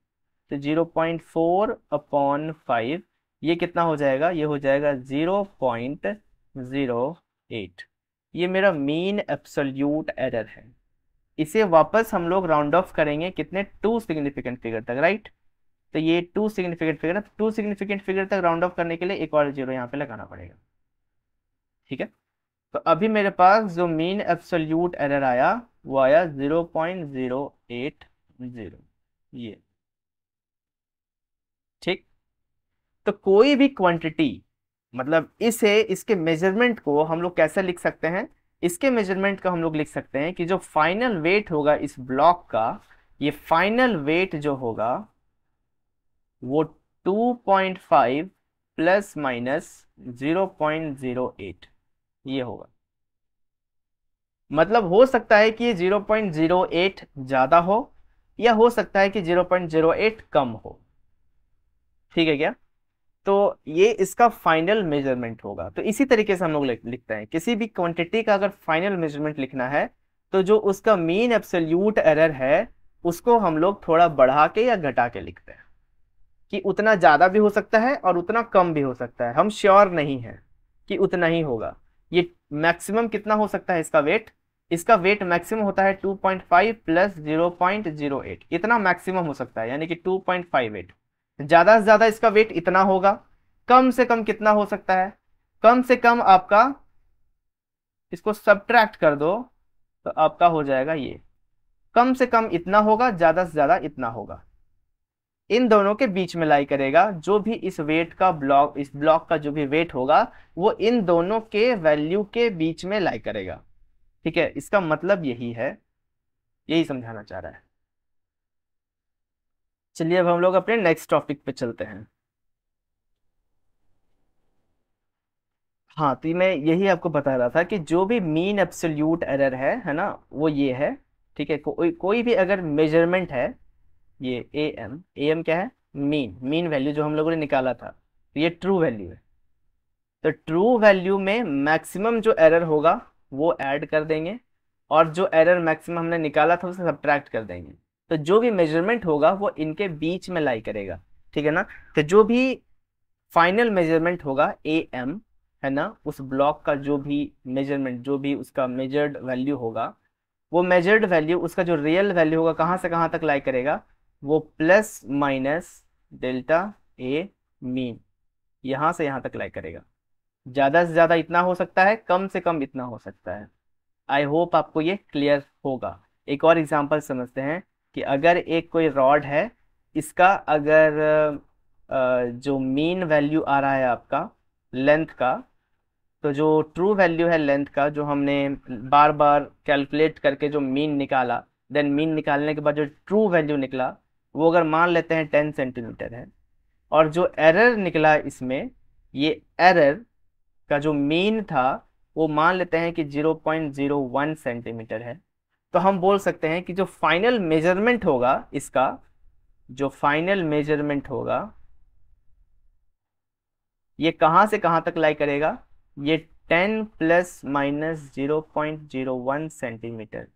तो zero point four upon five ये कितना हो जाएगा ये हो जाएगा जीरो पॉइंट जीरो एट ये मेरा मीन एब्सोल्यूट एरर है इसे वापस हम लोग राउंड ऑफ करेंगे कितने टू सिग्निफिकेंट फिगर तक राइट तो ये two significant figure two significant figure तक राउंड ऑफ करने के लिए एक और जीरो यहाँ पे लगाना पड़ेगा ठीक है तो अभी मेरे पास जो मेन एब्सोल्यूट एरर आया वो आया zero point zero eight zero ये ठीक तो कोई भी क्वांटिटी मतलब इसे इसके मेजरमेंट को हम लोग कैसे लिख सकते हैं इसके मेजरमेंट का हम लोग लिख सकते हैं कि जो फाइनल वेट होगा इस ब्लॉक का ये फाइनल वेट जो होगा वो 2.5 प्लस माइनस 0.08 ये होगा मतलब हो सकता है कि ये 0.08 ज़्यादा हो या हो सकता है कि 0.08 कम हो ठीक है क्या तो ये इसका फाइनल मेजरमेंट होगा तो इसी तरीके से हम लोग लिखते हैं किसी भी क्वांटिटी का अगर फाइनल मेजरमेंट लिखना है तो जो उसका मीन एब्सोल्यूट एरर है उसको हम लोग थोड़ा बढ़ा के या घटा के लिखते हैं कि उतना ज़्यादा भी हो सकता है और उतना कम भी हो सकता है हम श्योर नहीं है कि उतना ही होगा ये मैक्सिमम कितना हो सकता है इसका वेट इसका वेट मैक्सिमम होता है 2.5 प्लस 0.08 इतना मैक्सिमम हो सकता है यानी कि 2.58 ज़्यादा से ज़्यादा इसका वेट इतना होगा कम से कम कितना हो सकता है कम से कम आपका इसको सब्ट्रैक्ट कर दो तो आपका हो जाएगा ये कम से कम इतना होगा ज़्यादा से ज़्यादा इतना होगा इन दोनों के बीच में लाई करेगा जो भी इस वेट का ब्लॉक इस ब्लॉक का जो भी वेट होगा वो इन दोनों के वैल्यू के बीच में लाई करेगा ठीक है इसका मतलब यही है यही समझाना चाह रहा है चलिए अब हम लोग अपने नेक्स्ट टॉपिक पे चलते हैं हाँ तो मैं यही आपको बता रहा था कि जो भी मीन एब्सोल्यूट एरर है है ना वो ये है ठीक है कोई कोई भी अगर मेजरमेंट है ये ए एम ए एम क्या है मीन मीन वैल्यू जो हम लोगों ने निकाला था तो ये ट्रू वैल्यू है तो ट्रू वैल्यू में मैक्सिमम जो एरर होगा वो ऐड कर देंगे और जो एरर मैक्सिमम हमने निकाला था उसे सब्ट्रैक्ट कर देंगे तो जो भी मेजरमेंट होगा वो इनके बीच में लाई करेगा ठीक है ना तो जो भी फाइनल मेजरमेंट होगा ए एम है ना उस ब्लॉक का जो भी मेजरमेंट जो भी उसका मेजर्ड वैल्यू होगा वो मेजर्ड वैल्यू उसका जो रियल वैल्यू होगा कहाँ से कहाँ तक लाई करेगा वो plus minus delta A mean यहाँ से यहाँ तक लाई करेगा ज़्यादा से ज़्यादा इतना हो सकता है कम से कम इतना हो सकता है आई होप आपको ये क्लियर होगा एक और एग्जाम्पल समझते हैं कि अगर एक कोई रॉड है इसका अगर जो मेन वैल्यू आ रहा है आपका लेंथ का तो जो ट्रू वैल्यू है लेंथ का जो हमने बार बार कैलकुलेट करके जो मीन निकाला देन मीन निकालने के बाद जो ट्रू वैल्यू निकला वो अगर मान लेते हैं टेन सेंटीमीटर है और जो एरर निकला इसमें ये एरर का जो मीन था वो मान लेते हैं कि zero point zero one centimetre है तो हम बोल सकते हैं कि जो फाइनल मेजरमेंट होगा इसका जो फाइनल मेजरमेंट होगा ये कहां से कहां तक लाई करेगा ये 10 plus minus zero point zero one centimetre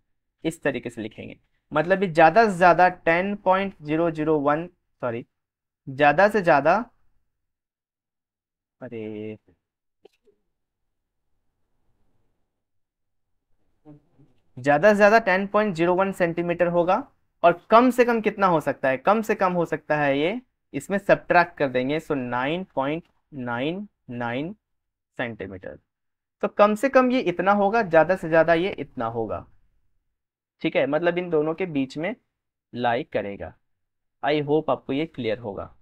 इस तरीके से लिखेंगे मतलब ये ज़्यादा से ज़्यादा ten point zero zero one sorry ज़्यादा से ज़्यादा अरे ज़्यादा से ज़्यादा ten point zero one centimetre होगा और कम से कम कितना हो सकता है कम से कम हो सकता है ये इसमें सब्ट्रैक्ट कर देंगे so nine point nine nine centimetre तो कम से कम ये इतना होगा ज़्यादा से ज़्यादा ये इतना होगा ठीक है मतलब इन दोनों के बीच में लाइक करेगा आई होप आपको ये क्लियर होगा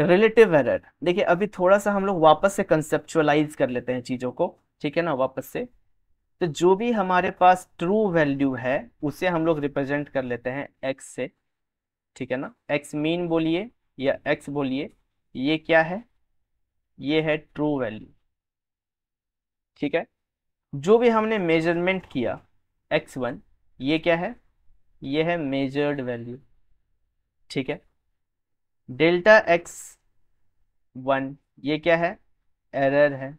रिलेटिव एरर देखिए अभी थोड़ा सा हम लोग वापस से कंसेप्चुअलाइज कर लेते हैं चीज़ों को ठीक है ना वापस से तो जो भी हमारे पास ट्रू वैल्यू है उसे हम लोग रिप्रेजेंट कर लेते हैं एक्स से ठीक है ना एक्स मीन बोलिए या एक्स बोलिए ये क्या है ये है ट्रू वैल्यू ठीक है जो भी हमने मेजरमेंट किया एक्स वन ये क्या है ये है मेजर्ड वैल्यू ठीक है डेल्टा एक्स वन ये क्या है एरर है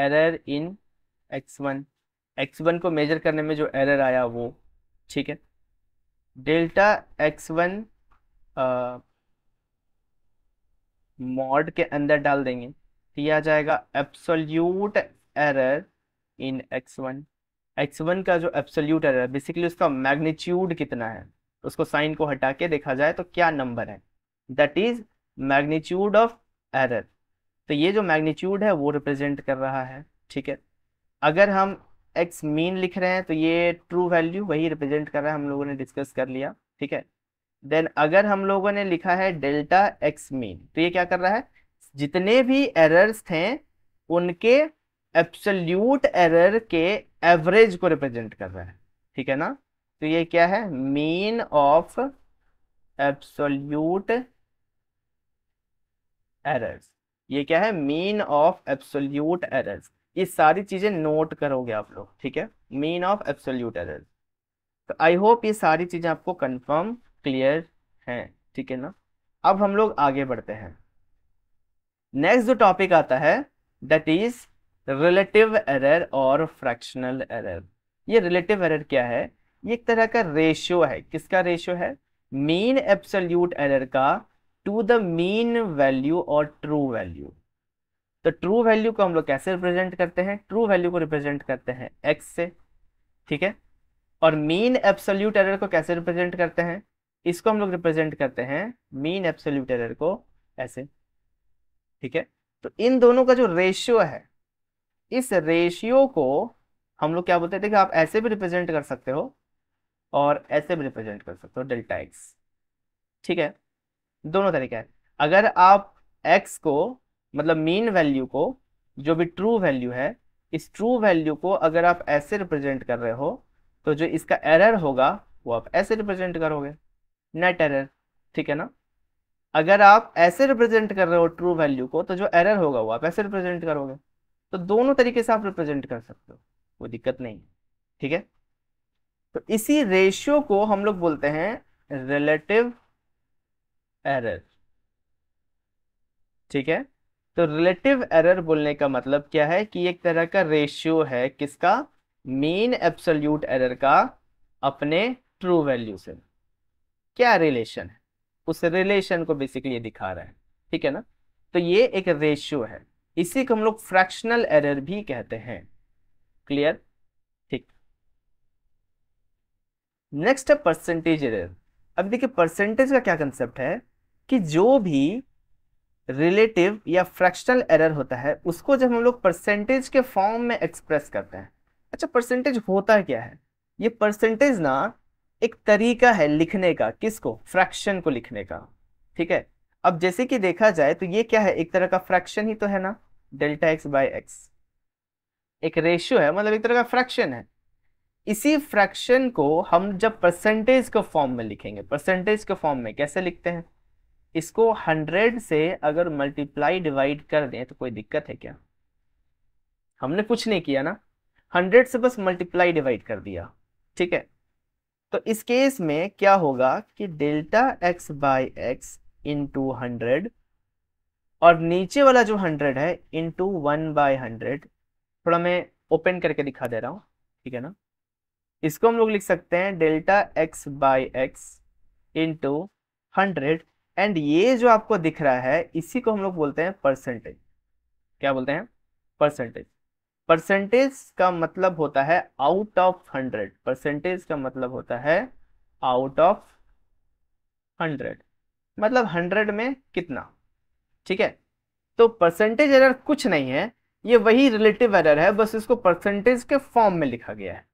error in X one X one को मेजर करने में जो एरर आया वो ठीक है डेल्टा एक्स वन मॉड के अंदर डाल देंगे तो यह आ जाएगा absolute error in X one X one का जो एब्सोल्यूट एरर बेसिकली उसका मैग्नीट्यूड कितना है उसको साइन को हटा के देखा जाए तो क्या नंबर है that is magnitude of error तो ये जो मैग्नीट्यूड है वो रिप्रेजेंट कर रहा है ठीक है अगर हम एक्स मीन लिख रहे हैं तो ये ट्रू वैल्यू वही रिप्रेजेंट कर रहा है हम लोगों ने डिस्कस कर लिया ठीक है देन अगर हम लोगों ने लिखा है डेल्टा एक्स मीन तो ये क्या कर रहा है जितने भी एरर्स थे उनके एब्सोल्यूट एरर के एवरेज को रिप्रेजेंट कर रहा है ठीक है ना तो ये क्या है मीन ऑफ एब्सोल्यूट एरर्स ये क्या है मीन ऑफ एब्सोल्यूट एरर्स ये सारी चीज़ें नोट करोगे आप लोग ठीक है मीन ऑफ एब्सोल्यूट एरर्स तो आई होप ये सारी चीज़ें आपको कंफर्म क्लियर हैं ठीक है ना अब हम लोग आगे बढ़ते हैं नेक्स्ट जो टॉपिक आता है दैट इज रिलेटिव एरर और फ्रैक्शनल एरर ये रिलेटिव एरर क्या है ये एक तरह का रेशियो है किसका रेशियो है मीन एब्सोल्यूट एरर का टू द मीन वैल्यू और ट्रू वैल्यू तो ट्रू वैल्यू को हम लोग कैसे रिप्रेजेंट करते हैं ट्रू वैल्यू को रिप्रेजेंट करते हैं एक्स से ठीक है और मीन एब्सोल्यूट एरर को कैसे रिप्रेजेंट करते हैं इसको हम लोग रिप्रेजेंट करते हैं मीन एब्सोल्यूट एरर को ऐसे ठीक है तो इन दोनों का जो रेशियो है इस रेशियो को हम लोग क्या बोलते हैं देखिए आप ऐसे भी रिप्रेजेंट कर सकते हो और ऐसे भी रिप्रेजेंट कर सकते हो डेल्टा एक्स ठीक है दोनों तरीका है अगर आप एक्स को मतलब मीन वैल्यू को जो भी ट्रू वैल्यू है इस ट्रू वैल्यू को अगर आप ऐसे रिप्रेजेंट कर रहे हो तो जो इसका एरर होगा वो आप ऐसे रिप्रेजेंट करोगे नेट एरर ठीक है ना अगर आप ऐसे रिप्रेजेंट कर रहे हो ट्रू वैल्यू को तो जो एरर होगा वो आप ऐसे रिप्रेजेंट करोगे तो दोनों तरीके से आप रिप्रेजेंट कर सकते हो वो दिक्कत नहीं है ठीक है तो इसी रेशियो को हम लोग बोलते हैं रिलेटिव एरर ठीक है तो रिलेटिव एरर बोलने का मतलब क्या है कि एक तरह का रेशियो है किसका मीन एब्सोल्यूट एरर का अपने ट्रू वैल्यू से क्या रिलेशन है उस रिलेशन को बेसिकली दिखा रहा है ठीक है ना तो ये एक रेशियो है इसी को हम लोग फ्रैक्शनल एरर भी कहते हैं क्लियर ठीक नेक्स्ट है परसेंटेज एरर अब देखिए परसेंटेज का क्या कंसेप्ट है कि जो भी रिलेटिव या फ्रैक्शनल एरर होता है उसको जब हम लोग परसेंटेज के फॉर्म में एक्सप्रेस करते हैं अच्छा परसेंटेज होता क्या है ये परसेंटेज ना एक तरीका है लिखने का किसको फ्रैक्शन को लिखने का ठीक है अब जैसे कि देखा जाए तो ये क्या है एक तरह का फ्रैक्शन ही तो है ना डेल्टा एक्स बाई एक्स एक रेशियो है मतलब एक तरह का फ्रैक्शन है इसी फ्रैक्शन को हम जब परसेंटेज के फॉर्म में लिखेंगे परसेंटेज के फॉर्म में कैसे लिखते हैं इसको हंड्रेड से अगर मल्टीप्लाई डिवाइड कर दें तो कोई दिक्कत है क्या हमने कुछ नहीं किया ना हंड्रेड से बस मल्टीप्लाई डिवाइड कर दिया ठीक है तो इस केस में क्या होगा कि delta X by X into hundred और नीचे वाला जो हंड्रेड है इंटू वन बाई हंड्रेड थोड़ा मैं ओपन करके दिखा दे रहा हूँ ठीक है ना इसको हम लोग लिख सकते हैं delta X by X into hundred and ये जो आपको दिख रहा है इसी को हम लोग बोलते हैं परसेंटेज क्या बोलते हैं परसेंटेज परसेंटेज का मतलब होता है आउट ऑफ हंड्रेड परसेंटेज का मतलब होता है आउट ऑफ हंड्रेड मतलब हंड्रेड में कितना ठीक है तो परसेंटेज एरर कुछ नहीं है ये वही रिलेटिव एरर है बस इसको परसेंटेज के फॉर्म में लिखा गया है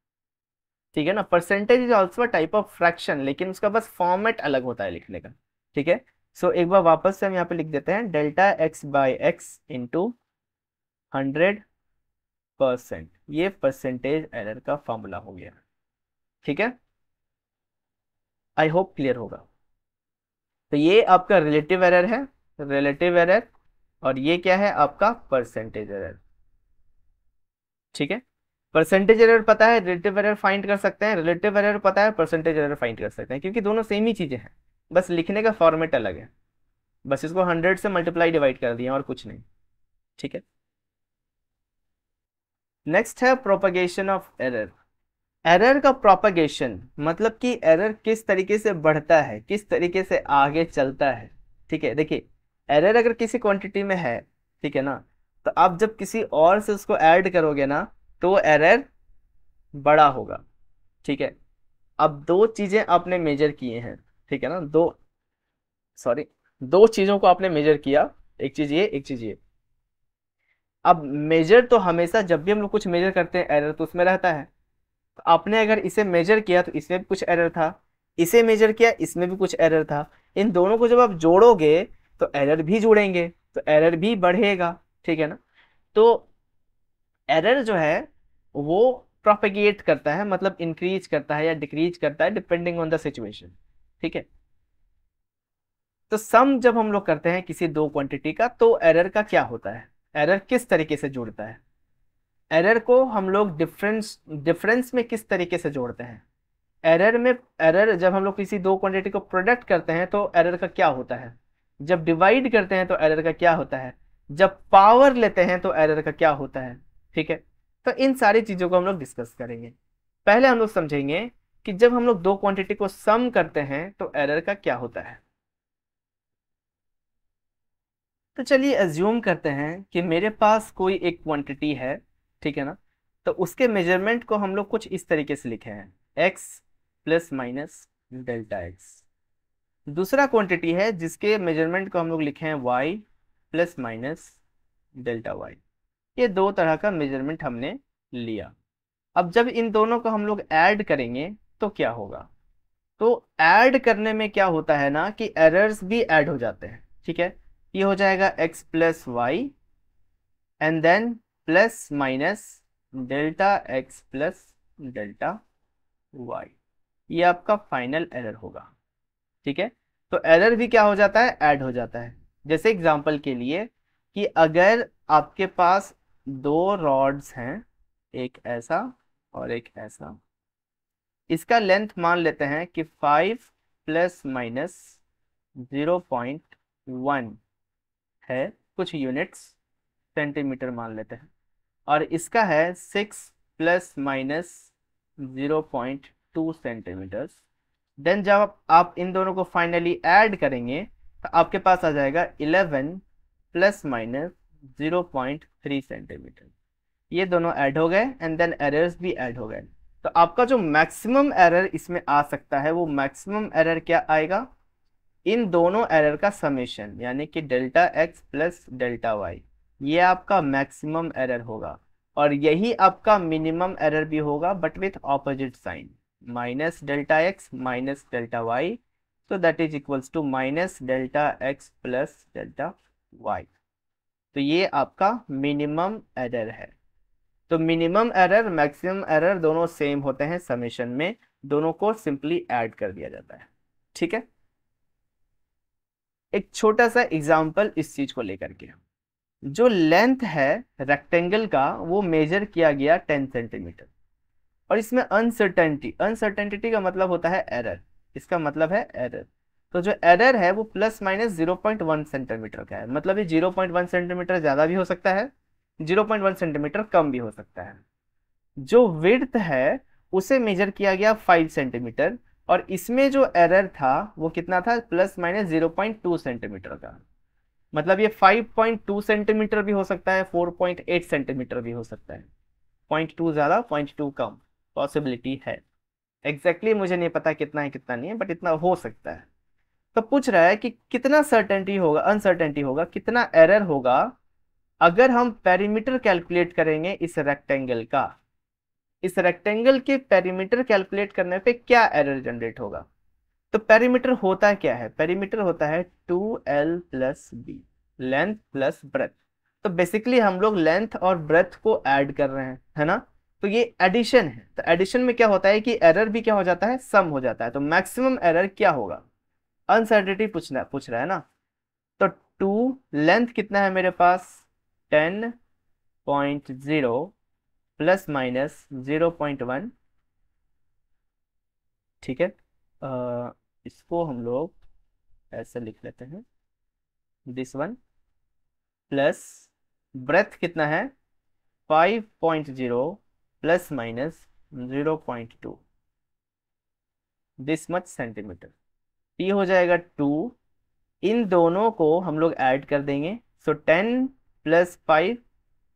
ठीक है ना percentage is also type of fraction लेकिन उसका बस फॉर्मेट अलग होता है लिखने का ठीक है सो एक बार वापस से हम यहाँ पे लिख देते हैं delta X by X into hundred percent ये परसेंटेज एरर का फॉर्मूला हो गया ठीक है आई होप क्लियर होगा तो ये आपका रिलेटिव एरर है रिलेटिव एरर और ये क्या है आपका परसेंटेज एरर ठीक है परसेंटेज एरर पता है रिलेटिव एरर फाइंड कर सकते हैं रिलेटिव एरर पता है परसेंटेज एरर फाइंड कर सकते हैं क्योंकि दोनों सेम ही चीजें हैं बस लिखने का फॉर्मेट अलग है बस इसको हंड्रेड से मल्टीप्लाई डिवाइड कर दिया और कुछ नहीं ठीक है नेक्स्ट है प्रोपगेशन ऑफ एरर एरर का प्रोपगेशन मतलब कि एरर किस तरीके से बढ़ता है किस तरीके से आगे चलता है ठीक है देखिए एरर अगर किसी क्वांटिटी में है ठीक है ना तो आप जब किसी और से उसको ऐड करोगे ना तो वो एरर बड़ा होगा ठीक है अब दो चीज़ें आपने मेजर किए हैं ठीक है ना दो सॉरी दो चीजों को आपने मेजर किया एक चीज ये एक चीज ये अब मेजर तो हमेशा जब भी हम लोग कुछ मेजर करते हैं एरर तो उसमें रहता है तो आपने अगर इसे मेजर किया तो इसमें भी कुछ एरर था इसे मेजर किया इसमें भी कुछ एरर था इन दोनों को जब आप जोड़ोगे तो एरर भी जुड़ेंगे तो एरर भी बढ़ेगा ठीक है ना तो एरर जो है वो प्रोपेगेट करता है मतलब इंक्रीज करता है या डिक्रीज करता है डिपेंडिंग ऑन द सिचुएशन ठीक है तो सम जब हम लोग करते हैं किसी दो क्वांटिटी का तो एरर का क्या होता है एरर किस तरीके से जुड़ता है एरर को हम लोग डिफरेंस डिफरेंस में किस तरीके से जोड़ते हैं एरर में एरर जब हम लोग किसी दो क्वांटिटी को प्रोडक्ट करते हैं तो एरर का क्या होता है जब डिवाइड करते हैं तो एरर का क्या होता है जब पावर लेते हैं तो एरर का क्या होता है ठीक है तो इन सारी चीज़ों को हम लोग डिस्कस करेंगे पहले हम लोग समझेंगे कि जब हम लोग दो क्वांटिटी को सम करते हैं तो एरर का क्या होता है तो चलिए एज्यूम करते हैं कि मेरे पास कोई एक क्वांटिटी है ठीक है ना तो उसके मेजरमेंट को हम लोग कुछ इस तरीके से लिखे हैं X plus minus delta X दूसरा क्वांटिटी है जिसके मेजरमेंट को हम लोग लिखे हैं Y plus minus delta Y ये दो तरह का मेजरमेंट हमने लिया अब जब इन दोनों को हम लोग ऐड करेंगे तो क्या होगा तो ऐड करने में क्या होता है ना कि एरर्स भी ऐड हो जाते हैं ठीक है ये हो जाएगा x plus Y and then plus minus delta x plus delta Y ये आपका फाइनल एरर होगा ठीक है तो एरर भी क्या हो जाता है ऐड हो जाता है जैसे एग्जांपल के लिए कि अगर आपके पास दो रॉड्स हैं एक ऐसा और एक ऐसा इसका लेंथ मान लेते हैं कि five plus minus zero point one है कुछ यूनिट्स सेंटीमीटर मान लेते हैं और इसका है six plus minus zero point two centimetres then जब आप इन दोनों को फाइनली ऐड करेंगे तो आपके पास आ जाएगा eleven plus minus zero point three centimetre ये दोनों ऐड हो गए एंड देन एरर्स भी ऐड हो गए तो आपका जो मैक्सिमम एरर इसमें आ सकता है वो मैक्सिमम एरर क्या आएगा इन दोनों एरर का समेशन यानी कि delta X plus delta Y ये आपका मैक्सिमम एरर होगा और यही आपका मिनिमम एरर भी होगा but with opposite sign minus delta X minus delta Y तो that is equals to minus delta X plus delta Y तो ये आपका मिनिमम एरर है तो मिनिमम एरर मैक्सिमम एरर दोनों सेम होते हैं समेशन में दोनों को सिंपली ऐड कर दिया जाता है ठीक है एक छोटा सा एग्जाम्पल इस चीज को लेकर के जो लेंथ है रेक्टेंगल का वो मेजर किया गया टेन सेंटीमीटर और इसमें अनसर्टेनिटी अनसर्टेनिटी का मतलब होता है एरर इसका मतलब है एरर तो जो एरर है वो plus minus zero point one centimetre का है मतलब ये जीरो पॉइंट वन सेंटीमीटर ज़्यादा भी हो सकता है 0.1 सेंटीमीटर कम भी हो सकता है जो विर्थ है उसे मेजर किया गया 5 सेंटीमीटर और इसमें जो एरर था वो कितना था प्लस माइनस 0.2 सेंटीमीटर का मतलब ये 5.2 सेंटीमीटर भी हो सकता है 4.8 सेंटीमीटर भी हो सकता है 0.2 ज़्यादा 0.2 कम पॉसिबिलिटी है एग्जैक्टली exactly मुझे नहीं पता कितना है कितना नहीं है बट इतना हो सकता है तो पूछ रहा है कि कितना सर्टेनिटी होगा अनसर्टेनिटी होगा कितना एरर होगा अगर हम पेरीमीटर कैलकुलेट करेंगे इस रेक्टेंगल का इस रेक्टेंगल के पेरीमीटर कैलकुलेट करने पे क्या एरर जनरेट होगा तो पेरीमीटर होता क्या है पेरीमीटर होता है 2l plus B length plus breadth तो बेसिकली हम लोग लेंथ और ब्रेथ को ऐड कर रहे हैं है ना तो ये एडिशन है तो एडिशन में क्या होता है कि एरर भी क्या हो जाता है सम हो जाता है तो मैक्सिमम एरर क्या होगा अनसर्टिटी पूछना पूछ रहा है ना तो टू लेंथ कितना है मेरे पास ten point zero plus minus zero point one ठीक है आ, इसको हम लोग ऐसे लिख लेते हैं दिस वन प्लस ब्रेथ कितना है five point zero plus minus zero point two this much centimetre टी हो जाएगा टू इन दोनों को हम लोग ऐड कर देंगे so ten plus five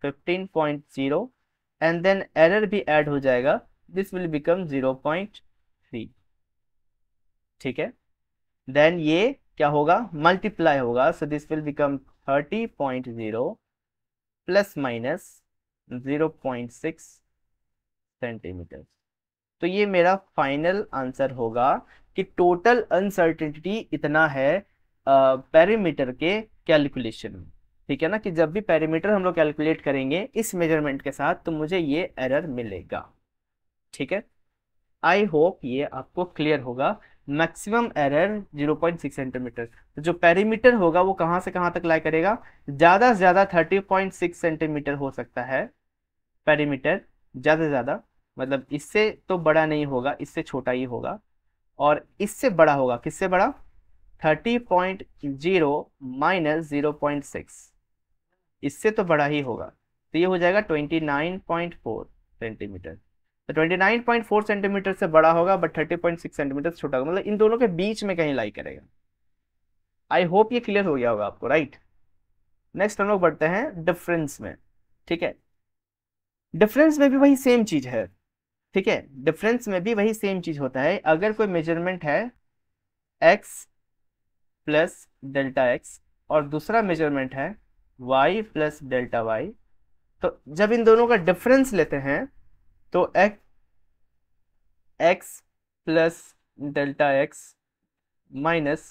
fifteen point zero and then error भी ऐड हो जाएगा this will become zero point three ठीक है देन ये क्या होगा मल्टीप्लाई होगा so this will become thirty point zero plus minus zero point six centimetre तो ये मेरा फाइनल आंसर होगा कि टोटल अनसर्टिनिटी इतना है पेरीमीटर के कैलकुलेशन में ठीक है ना कि जब भी पैरामीटर हम लोग कैलकुलेट करेंगे इस मेजरमेंट के साथ तो मुझे ये एरर मिलेगा ठीक है आई होप ये आपको क्लियर होगा मैक्सिमम एरर 0.6 सेंटीमीटर तो जो पैरीमीटर होगा वो कहाँ से कहाँ तक लाई करेगा ज़्यादा से ज़्यादा 30.6 सेंटीमीटर हो सकता है पैरीमीटर ज़्यादा से ज़्यादा मतलब इससे तो बड़ा नहीं होगा इससे छोटा ही होगा और इससे बड़ा होगा किससे बड़ा 30.0 पॉइंट जीरो माइनस जीरो इससे तो बड़ा ही होगा तो ये हो जाएगा 29.4 सेंटीमीटर तो 29.4 सेंटीमीटर से बड़ा होगा बट 30.6 सेंटीमीटर से छोटा होगा मतलब इन दोनों के बीच में कहीं लाई करेगा आई होप ये क्लियर हो गया होगा आपको राइट नेक्स्ट हम लोग बढ़ते हैं डिफरेंस में ठीक है डिफरेंस में भी वही सेम चीज है ठीक है डिफरेंस में भी वही सेम चीज होता है अगर कोई मेजरमेंट है एक्स प्लस डेल्टा एक्स और दूसरा मेजरमेंट है वाई प्लस डेल्टा वाई तो जब इन दोनों का डिफरेंस लेते हैं तो एक, X plus delta X minus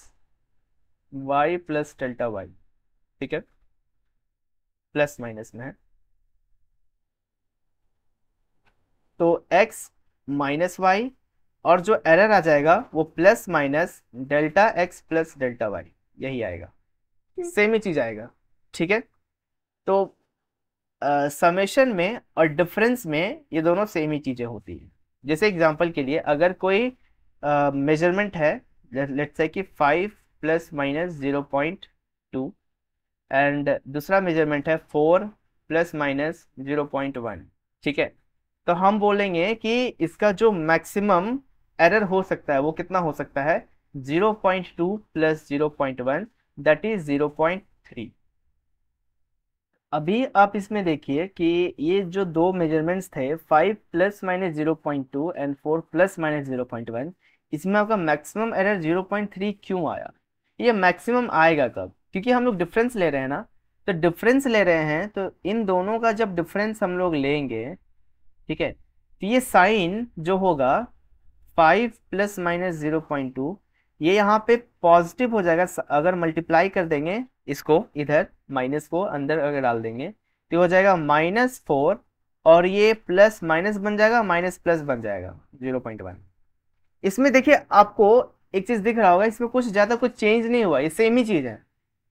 Y plus delta Y ठीक है प्लस माइनस में है तो एक्स माइनस वाई और जो एरर आ जाएगा वो plus minus delta X plus delta Y यही आएगा सेम hmm. ही चीज आएगा ठीक है तो समेशन uh, में और डिफरेंस में ये दोनों सेम ही चीज़ें होती हैं जैसे एग्जांपल के लिए अगर कोई मेजरमेंट uh, है लेट्स से कि five plus minus zero point two and दूसरा मेजरमेंट है four plus minus zero point one ठीक है तो हम बोलेंगे कि इसका जो मैक्सिमम एरर हो सकता है वो कितना हो सकता है zero point two plus zero point one that is zero point three अभी आप इसमें देखिए कि ये जो दो मेजरमेंट्स थे five plus minus zero point two and four plus minus zero point one इसमें आपका maximum error zero point three क्यों आया ये मैक्सिमम आएगा कब क्योंकि हम लोग डिफरेंस ले रहे हैं ना तो डिफरेंस ले रहे हैं तो इन दोनों का जब डिफरेंस हम लोग लेंगे ठीक है तो ये साइन जो होगा five plus minus zero point two ये यहाँ पे पॉजिटिव हो जाएगा अगर मल्टीप्लाई कर देंगे इसको इधर माइनस को अंदर अगर डाल देंगे तो हो जाएगा माइनस फोर और ये प्लस माइनस बन जाएगा माइनस प्लस बन जाएगा जीरो पॉइंट वन इसमें देखिए आपको एक चीज़ दिख रहा होगा इसमें कुछ ज़्यादा कुछ चेंज नहीं हुआ ये सेम ही चीज़ है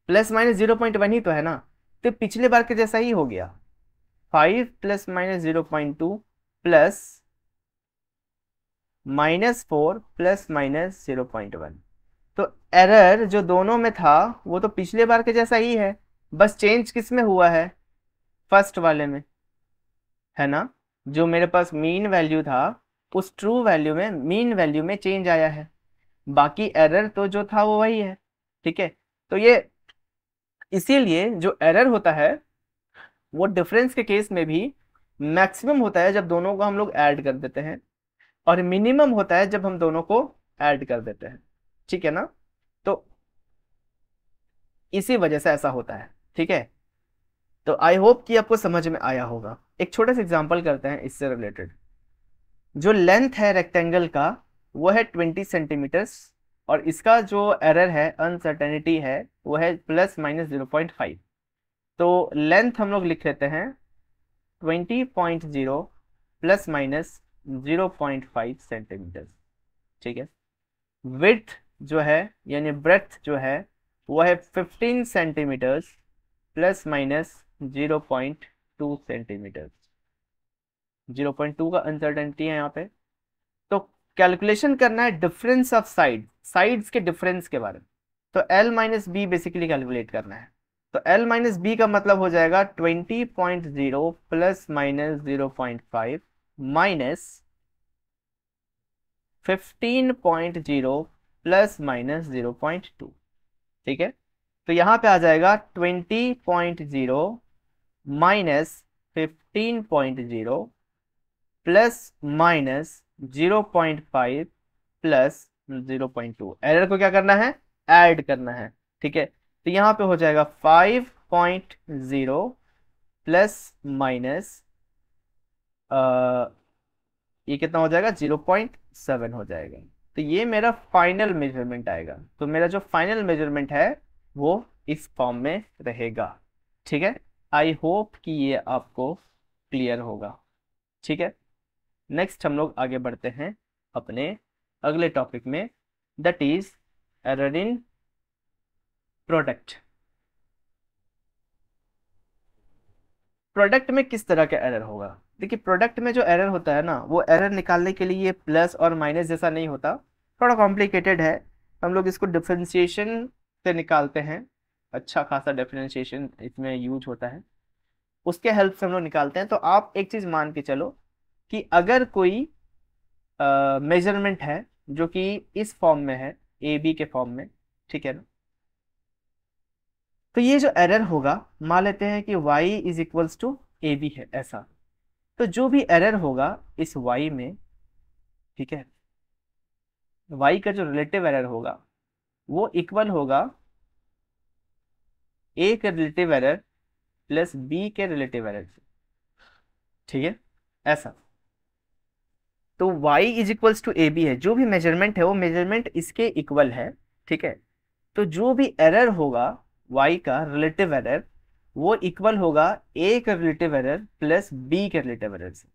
plus minus zero point one ही तो है ना तो पिछले बार के जैसा ही हो गया five plus minus zero point two plus minus four plus minus zero point one तो एरर जो दोनों में था वो तो पिछले बार के जैसा ही है बस चेंज किस में हुआ है फर्स्ट वाले में है ना जो मेरे पास मीन वैल्यू था उस ट्रू वैल्यू में मीन वैल्यू में चेंज आया है बाकी एरर तो जो था वो वही है ठीक है तो ये इसीलिए जो एरर होता है वो डिफरेंस के केस में भी मैक्सिमम होता है जब दोनों को हम लोग ऐड कर देते हैं और मिनिमम होता है जब हम दोनों को ऐड कर देते हैं ठीक है ना तो इसी वजह से ऐसा होता है ठीक है तो आई होप कि आपको समझ में आया होगा एक छोटा सा एग्जाम्पल करते हैं इससे रिलेटेड जो लेंथ है रेक्टेंगल का वो है ट्वेंटी सेंटीमीटर्स और इसका जो एरर है अनसर्टेनिटी है वो है plus minus zero point five तो लेंथ हम लोग लिख लेते हैं twenty point zero plus minus zero point five centimetres ठीक है विथ जो है यानी ब्रेथ जो है वह है fifteen centimetres plus minus zero point two centimetres zero point two का अनसर्टेनिटी है यहाँ पे तो कैलकुलेशन करना है डिफरेंस ऑफ साइड साइड्स के डिफरेंस के बारे में तो L minus B basically calculate करना है तो एल माइनस बी का मतलब हो जाएगा twenty point zero plus minus zero point five minus fifteen point zero plus minus zero point two ठीक है तो यहां पे आ जाएगा twenty point zero minus fifteen point zero plus minus zero point five plus zero point two error को क्या करना है ऐड करना है ठीक है तो यहां पे हो जाएगा five point zero plus minus ये कितना हो जाएगा जीरो पॉइंट सेवन हो जाएगा तो ये मेरा फाइनल मेजरमेंट आएगा तो मेरा जो फाइनल मेजरमेंट है वो इस फॉर्म में रहेगा ठीक है आई होप कि ये आपको क्लियर होगा ठीक है नेक्स्ट हम लोग आगे बढ़ते हैं अपने अगले टॉपिक में that is error in product product में किस तरह का एरर होगा देखिए प्रोडक्ट में जो एरर होता है ना वो एरर निकालने के लिए प्लस और माइनस जैसा नहीं होता थोड़ा कॉम्प्लिकेटेड है हम लोग इसको डिफ्रेंशिएशन से निकालते हैं अच्छा खासा डिफ्रेंशिएशन इसमें यूज होता है उसके हेल्प से हम लोग निकालते हैं तो आप एक चीज़ मान के चलो कि अगर कोई मेजरमेंट uh, है जो कि इस फॉर्म में है ए बी के फॉर्म में ठीक है ना तो ये जो एरर होगा मान लेते हैं कि Y is equals to A B है ऐसा तो जो भी एरर होगा इस वाई में ठीक है वाई का जो रिलेटिव एरर होगा वो इक्वल होगा ए के रिलेटिव एरर प्लस बी के रिलेटिव एरर ठीक है ऐसा तो y is equals to A B है जो भी मेजरमेंट है वो मेजरमेंट इसके इक्वल है ठीक है तो जो भी एरर होगा y का रिलेटिव एरर वो इक्वल होगा ए का रिलेटिव एरर प्लस बी के रिलेटिव एरर से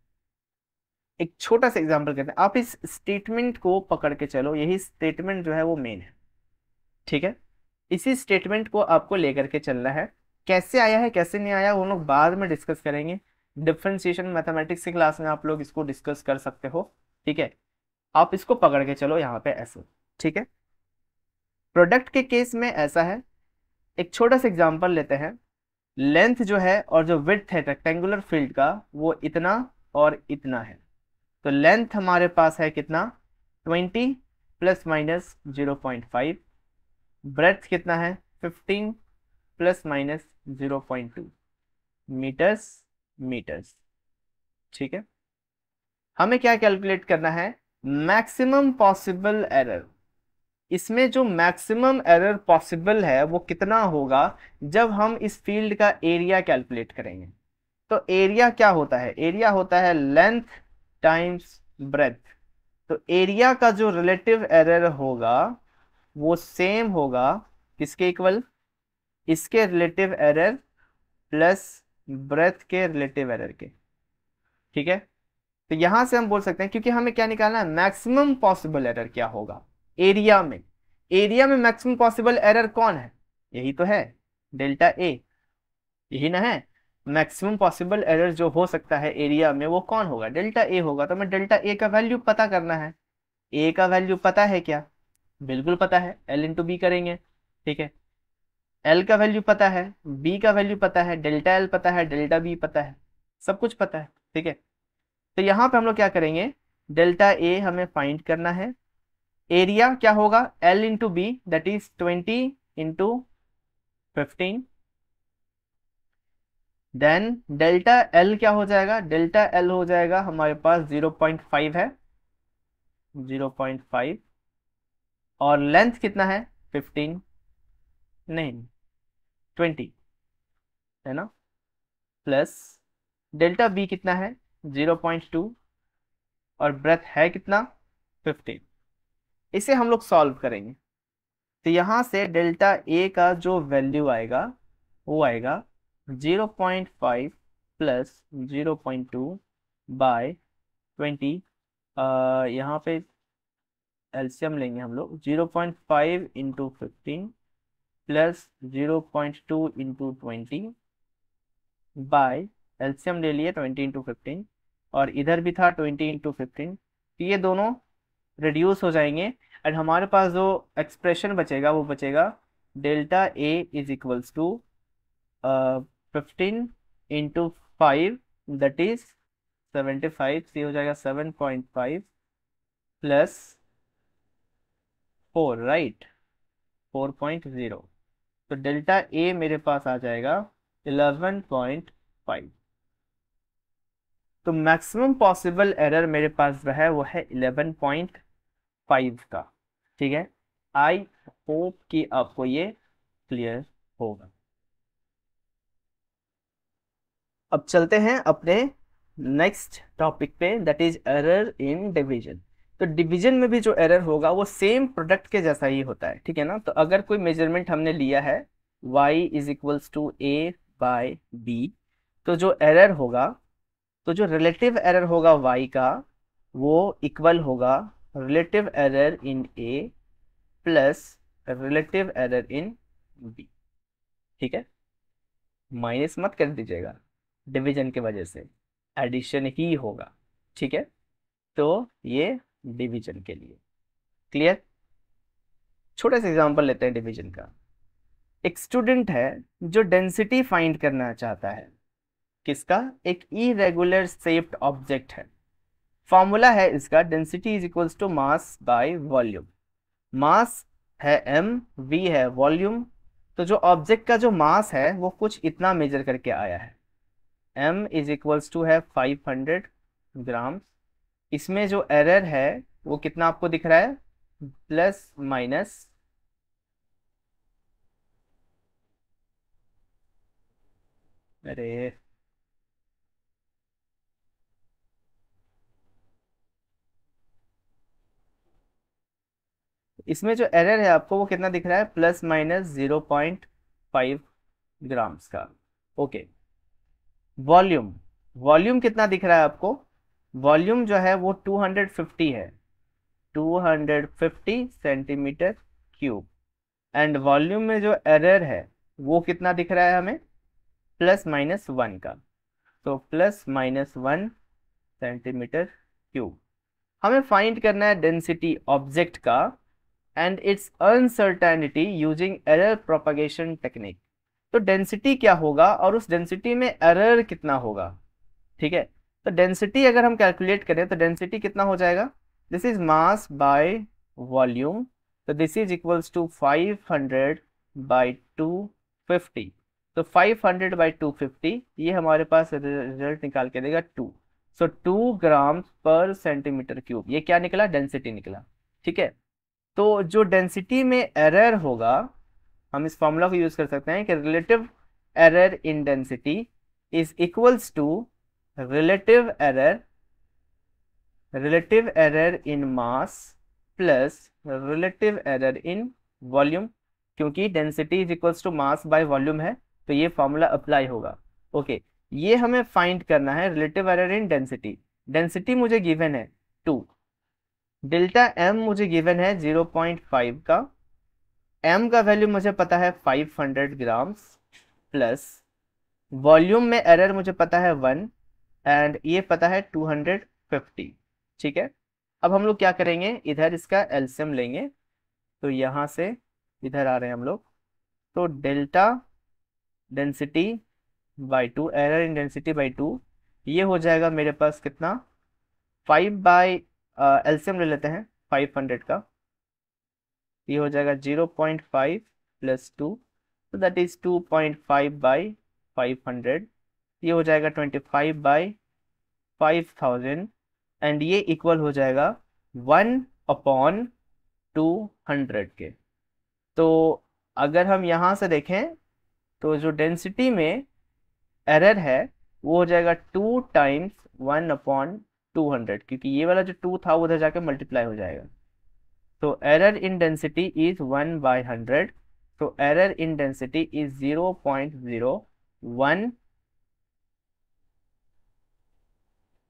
एक छोटा सा एग्जाम्पल करते हैं आप इस स्टेटमेंट को पकड़ के चलो यही स्टेटमेंट जो है वो मेन है ठीक है इसी स्टेटमेंट को आपको लेकर के चलना है कैसे आया है कैसे नहीं आया वो लोग बाद में डिस्कस करेंगे डिफ्रेंसिएशन मैथमेटिक्स की क्लास में आप लोग इसको डिस्कस कर सकते हो ठीक है आप इसको पकड़ के चलो यहाँ पे ऐसे ठीक है प्रोडक्ट के केस में ऐसा है एक छोटा सा एग्जाम्पल लेते हैं लेंथ जो है और जो विथ है रेक्टेंगुलर फील्ड का वो इतना और इतना है तो लेंथ हमारे पास है कितना 20 प्लस माइनस 0.5 ब्रेथ कितना है 15 प्लस माइनस 0.2 मीटर्स मीटर्स ठीक है हमें क्या कैलकुलेट करना है मैक्सिमम पॉसिबल एरर इसमें जो मैक्सिमम एरर पॉसिबल है वो कितना होगा जब हम इस फील्ड का एरिया कैलकुलेट करेंगे तो एरिया क्या होता है एरिया होता है लेंथ टाइम्स ब्रेथ तो एरिया का जो रिलेटिव एरर होगा वो सेम होगा किसके इक्वल इसके रिलेटिव एरर प्लस ब्रेथ के रिलेटिव एरर के ठीक है तो यहां से हम बोल सकते हैं क्योंकि हमें क्या निकालना है मैक्सिमम पॉसिबल एरर क्या होगा एरिया में एरिया में मैक्सिमम पॉसिबल एरर कौन है यही तो है डेल्टा ए यही ना है मैक्सिमम पॉसिबल एरर जो हो सकता है एरिया में वो कौन होगा डेल्टा ए होगा तो हमें डेल्टा ए का वैल्यू पता करना है ए का वैल्यू पता है क्या बिल्कुल पता है एल इंटू बी करेंगे ठीक है एल का वैल्यू पता है बी का वैल्यू पता है डेल्टा एल पता है डेल्टा बी पता है सब कुछ पता है ठीक है तो यहाँ पे हम लोग क्या करेंगे डेल्टा ए हमें फाइंड करना है एरिया क्या होगा L into B that is twenty into fifteen then delta L क्या हो जाएगा डेल्टा एल हो जाएगा हमारे पास जीरो पॉइंट फाइव है जीरो पॉइंट फाइव और लेंथ कितना है फिफ्टीन नहीं ट्वेंटी है ना प्लस डेल्टा बी कितना है जीरो पॉइंट टू और ब्रेथ है कितना फिफ्टीन इसे हम लोग सॉल्व करेंगे तो यहाँ से डेल्टा ए का जो वैल्यू आएगा वो आएगा 0.5 प्लस टू बाय ट्वेंटी यहाँ पे एल्सियम लेंगे हम लोग 0.5 point five into fifteen plus zero point two into twenty by LCM ले लिए ट्वेंटी इंटू फिफ्टीन और इधर भी था ट्वेंटी इंटू फिफ्टीन ये दोनों रिड्यूस हो जाएंगे एंड हमारे पास जो एक्सप्रेशन बचेगा वो बचेगा delta A is equals to fifteen into five that is seventy five सी हो जाएगा seven point five plus four right four point zero तो डेल्टा ए मेरे पास आ जाएगा इलेवन पॉइंट फाइव तो मैक्सिमम पॉसिबल एरर मेरे पास जो है वो है इलेवन पॉइंट फाइव का ठीक है आई होप कि आपको ये क्लियर होगा अब चलते हैं अपने नेक्स्ट टॉपिक पे that is error in division तो डिवीजन में भी जो एरर होगा वो सेम प्रोडक्ट के जैसा ही होता है ठीक है ना तो अगर कोई मेजरमेंट हमने लिया है y is equals to A by B तो जो एरर होगा तो जो रिलेटिव एरर होगा y का वो इक्वल होगा relative error in A plus relative error in B ठीक है माइनस मत कर दीजिएगा डिवीजन के वजह से एडिशन ही होगा ठीक है तो ये डिवीजन के लिए क्लियर छोटा सा एग्जांपल लेते हैं डिवीजन का एक स्टूडेंट है जो डेंसिटी फाइंड करना चाहता है किसका एक इरेगुलर सेप्ड ऑब्जेक्ट है फॉर्मूला है इसका density is equals to mass by volume mass है एम वी है वॉल्यूम तो जो ऑब्जेक्ट का जो मास है वो कुछ इतना मेजर करके आया है एम इज इक्वल्स टू है 500 ग्राम इसमें जो एरर है वो कितना आपको दिख रहा है प्लस माइनस अरे इसमें जो एरर है आपको वो कितना दिख रहा है plus minus zero point five grams का ओके वॉल्यूम वॉल्यूम कितना दिख रहा है आपको वॉल्यूम जो है वो 250 है 250 सेंटीमीटर क्यूब एंड वॉल्यूम में जो एरर है वो कितना दिख रहा है हमें प्लस माइनस वन का तो plus minus one centimetre cube हमें फाइंड करना है डेंसिटी ऑब्जेक्ट का and its uncertainty using error propagation technique तो डेंसिटी क्या होगा और उस डेंसिटी में एरर कितना होगा ठीक है तो डेंसिटी अगर हम कैलकुलेट करें तो डेंसिटी कितना हो जाएगा this is mass by volume तो this is equals to 500 by 250 तो 500 बाय 250 ये हमारे पास रिजल्ट निकाल के देगा टू सो टू ग्राम पर सेंटीमीटर क्यूब ये क्या निकला डेंसिटी निकला ठीक है तो जो डेंसिटी में एरर होगा हम इस फॉर्मूला को यूज़ कर सकते हैं कि relative error in density is equals to relative error relative error in mass plus relative error in volume क्योंकि density is equals to mass by volume है तो ये फॉर्मूला अप्लाई होगा ओके okay, ये हमें फाइंड करना है relative error in density density मुझे गिवन है टू डेल्टा एम मुझे गिवन है 0.5 का एम का वैल्यू मुझे पता है 500 ग्राम्स प्लस वॉल्यूम में एरर मुझे पता है वन एंड ये पता है 250 ठीक है अब हम लोग क्या करेंगे इधर इसका एल्सियम लेंगे तो यहाँ से इधर आ रहे हैं हम लोग तो delta density by two error in density by two ये हो जाएगा मेरे पास कितना फाइव बाई एल्सियम ले लेते हैं फाइव हंड्रेड का ये हो जाएगा zero point five plus two तो that is two point five by five hundred ये हो जाएगा twenty five by five thousand and ये इक्वल हो जाएगा वन अपॉन टू हंड्रेड के तो अगर हम यहाँ से देखें तो जो डेंसिटी में एरर है वो हो जाएगा two times one upon two hundred क्योंकि ये वाला जो टू था उधर जाके मल्टीप्लाई हो जाएगा तो error in density is one by hundred तो error in density is zero point zero one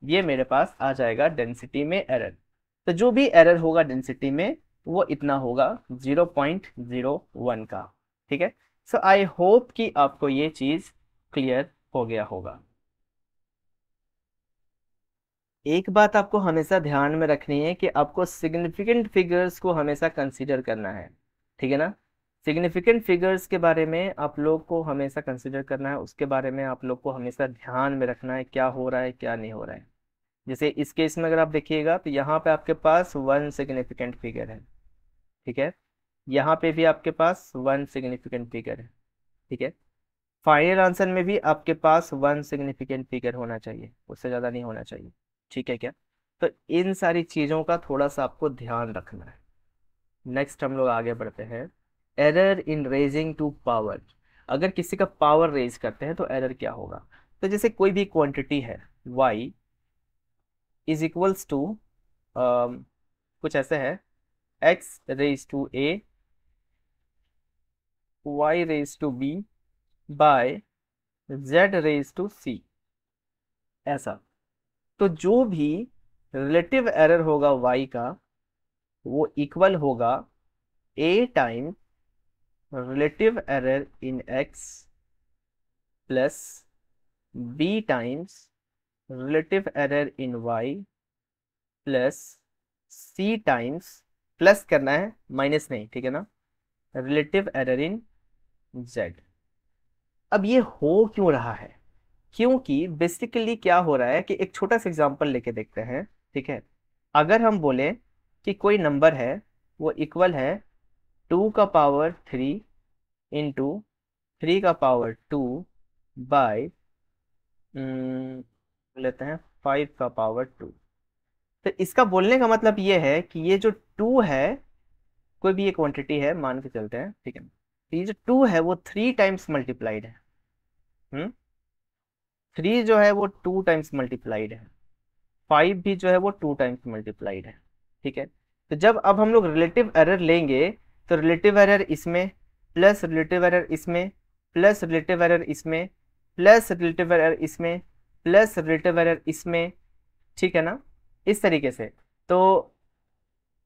ये मेरे पास आ जाएगा डेंसिटी में एरर तो जो भी एरर होगा डेंसिटी में वो इतना होगा 0.01 का ठीक है सो आई होप कि आपको ये चीज़ क्लियर हो गया होगा एक बात आपको हमेशा ध्यान में रखनी है कि आपको सिग्निफिकेंट फिगर्स को हमेशा कंसिडर करना है ठीक है ना सिग्निफिकेंट फिगर्स के बारे में आप लोग को हमेशा कंसिडर करना है उसके बारे में आप लोग को हमेशा ध्यान में रखना है क्या हो रहा है क्या नहीं हो रहा है जैसे इस केस में अगर आप देखिएगा तो यहाँ पे आपके पास वन सिग्निफिकेंट फिगर है ठीक है यहाँ पे भी आपके पास वन सिग्निफिकेंट फिगर है ठीक है फाइनल आंसर में भी आपके पास वन सिग्निफिकेंट फिगर होना चाहिए उससे ज़्यादा नहीं होना चाहिए ठीक है क्या तो इन सारी चीज़ों का थोड़ा सा आपको ध्यान रखना है नेक्स्ट हम लोग आगे बढ़ते हैं error in raising to power अगर किसी का पावर रेज करते हैं तो एरर क्या होगा तो जैसे कोई भी क्वांटिटी है y इज इक्वल्स टू कुछ ऐसे है x raise to a y raise to b by z raise to c ऐसा तो जो भी रिलेटिव एरर होगा वाई का वो इक्वल होगा A time relative error in X plus B times relative error in Y plus C times plus करना है माइनस नहीं ठीक है ना रिलेटिव एरर इन जेड अब ये हो क्यों रहा है क्योंकि बेसिकली क्या हो रहा है कि एक छोटा सा एग्जाम्पल लेके देखते हैं ठीक है अगर हम बोले कि कोई नंबर है वो इक्वल है टू का पावर थ्री इंटू थ्री का पावर टू बाय लेते हैं फाइव का पावर टू तो इसका बोलने का मतलब ये है कि ये जो टू है कोई भी ये क्वांटिटी है मान के चलते हैं ठीक है ये जो टू है वो थ्री टाइम्स मल्टीप्लाइड है हुँ? हम्म? थ्री जो है वो टू टाइम्स मल्टीप्लाइड है फाइव भी जो है वो टू टाइम्स मल्टीप्लाइड है ठीक है तो जब अब हम लोग रिलेटिव एरर लेंगे तो रिलेटिव एरर इसमें प्लस रिलेटिव एरर इसमें प्लस रिलेटिव एरर इसमें प्लस रिलेटिव एरर इसमें प्लस रिलेटिव एरर इसमें ठीक है ना इस तरीके से तो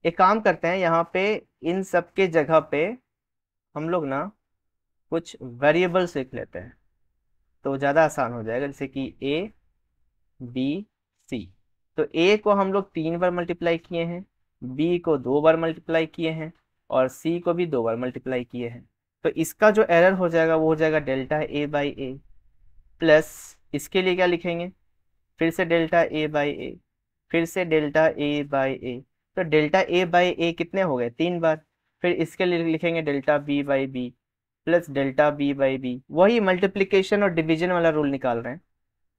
एक काम करते हैं यहाँ पे इन सब के जगह पे हम लोग ना कुछ वेरिएबल्स लिख लेते हैं तो ज़्यादा आसान हो जाएगा जैसे कि ए बी सी तो ए को हम लोग तीन बार मल्टीप्लाई किए हैं बी को दो बार मल्टीप्लाई किए हैं और सी को भी दो बार मल्टीप्लाई किए हैं तो इसका जो एरर हो जाएगा वो हो जाएगा delta A by A plus इसके लिए क्या लिखेंगे फिर से डेल्टा ए बाई ए फिर से डेल्टा ए बाई ए तो डेल्टा ए बाई ए कितने हो गए तीन बार फिर इसके लिए लिखेंगे delta B by B plus delta B by B वही मल्टीप्लीकेशन और डिविजन वाला रूल निकाल रहे हैं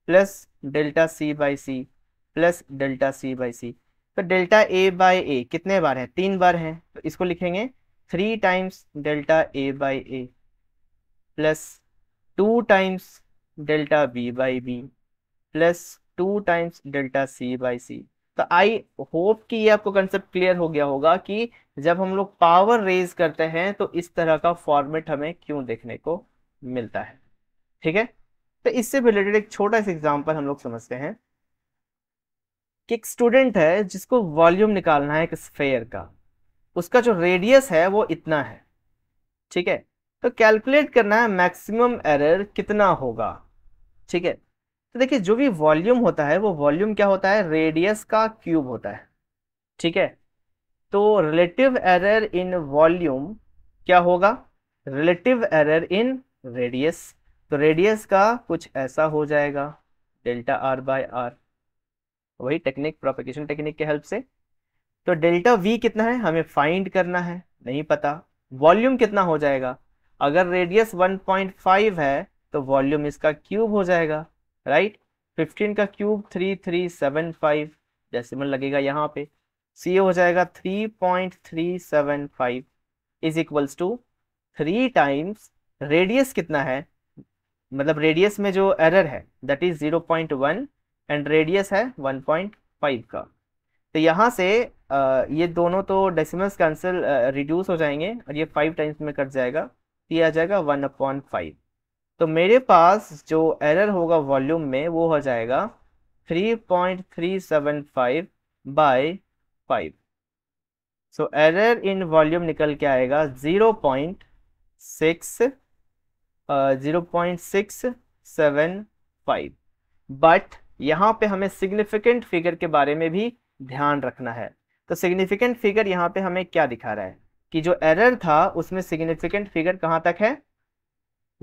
plus delta C by C plus delta C by C तो डेल्टा ए बाई ए कितने बार है तीन बार है तो इसको लिखेंगे three times delta A by A plus two times delta B by B plus two times delta C by C तो I hope कि ये आपको कंसेप्ट क्लियर हो गया होगा कि जब हम लोग पावर रेज करते हैं तो इस तरह का फॉर्मेट हमें क्यों देखने को मिलता है ठीक है तो इससे रिलेटेड एक छोटा सा एग्जाम्पल हम लोग समझते हैं कि एक स्टूडेंट है जिसको वॉल्यूम निकालना है एक स्फेयर का उसका जो रेडियस है वो इतना है ठीक है तो कैलकुलेट करना है मैक्सिमम एरर कितना होगा ठीक है तो देखिए जो भी वॉल्यूम होता है वो वॉल्यूम क्या होता है रेडियस का क्यूब होता है ठीक है तो रिलेटिव एरर इन वॉल्यूम क्या होगा रिलेटिव एरर इन रेडियस तो रेडियस का कुछ ऐसा हो जाएगा डेल्टा आर बाय आर वही टेक्निक प्रोपेगेशन टेक्निक के हेल्प से तो डेल्टा वी कितना है हमें फाइंड करना है नहीं पता वॉल्यूम कितना हो जाएगा अगर रेडियस 1.5 है तो वॉल्यूम इसका क्यूब हो जाएगा राइट फिफ्टीन का cube three three seven five decimal लगेगा यहाँ पे सी हो जाएगा three point three seven five is equals to three times radius कितना है मतलब रेडियस में जो एरर है that is zero point one and radius है वन पॉइंट फाइव का तो यहाँ से ये दोनों तो डेसिमल्स कैंसिल रिड्यूस हो जाएंगे और ये फाइव टाइम्स में कट जाएगा ये आ जाएगा वन अपॉन फाइव तो मेरे पास जो एरर होगा वॉल्यूम में वो हो जाएगा 3.375 by five so error in volume निकल के आएगा 0.6 फाइव बट यहाँ पे हमें सिग्निफिकेंट फिगर के बारे में भी ध्यान रखना है तो सिग्निफिकेंट फिगर यहाँ पे हमें क्या दिखा रहा है कि जो एरर था उसमें सिग्निफिकेंट फिगर कहाँ तक है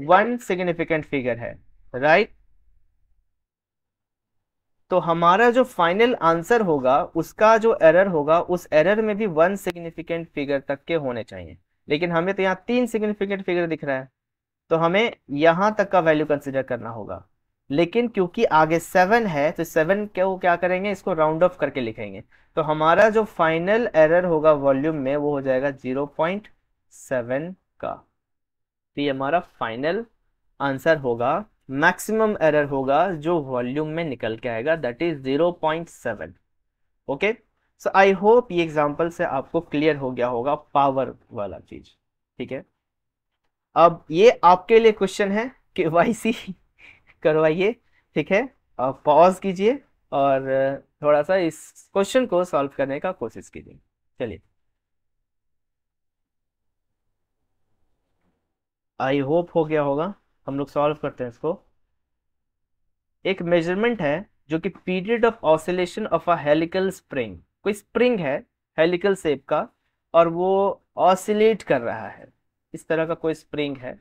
वन सिग्निफिकेंट फिगर है राइट right? तो हमारा जो फाइनल आंसर होगा उसका जो एरर होगा उस एरर में भी वन सिग्निफिकेंट फिगर तक के होने चाहिए लेकिन हमें तो यहाँ तीन सिग्निफिकेंट फिगर दिख रहा है तो हमें यहां तक का वैल्यू कंसिडर करना होगा लेकिन क्योंकि आगे सेवन है तो सेवन को क्या करेंगे इसको राउंड ऑफ करके लिखेंगे तो हमारा जो फाइनल एरर होगा वॉल्यूम में वो हो जाएगा जीरो पॉइंट सेवन तो ये हमारा फाइनल आंसर होगा मैक्सिमम एरर होगा जो वॉल्यूम में निकल के आएगा that is zero point seven okay so I hope ये एग्जांपल से आपको क्लियर हो गया होगा पावर वाला चीज ठीक है अब ये आपके लिए क्वेश्चन है के वाई सी करवाइए ठीक है पॉज कीजिए और थोड़ा सा इस क्वेश्चन को सॉल्व करने का कोशिश कीजिए चलिए आई होप हो गया होगा हम लोग सॉल्व करते हैं इसको एक मेजरमेंट है जो कि period of oscillation of a helical spring कोई स्प्रिंग है हेलिकल सेप का और वो ऑसिलेट कर रहा है इस तरह का कोई स्प्रिंग है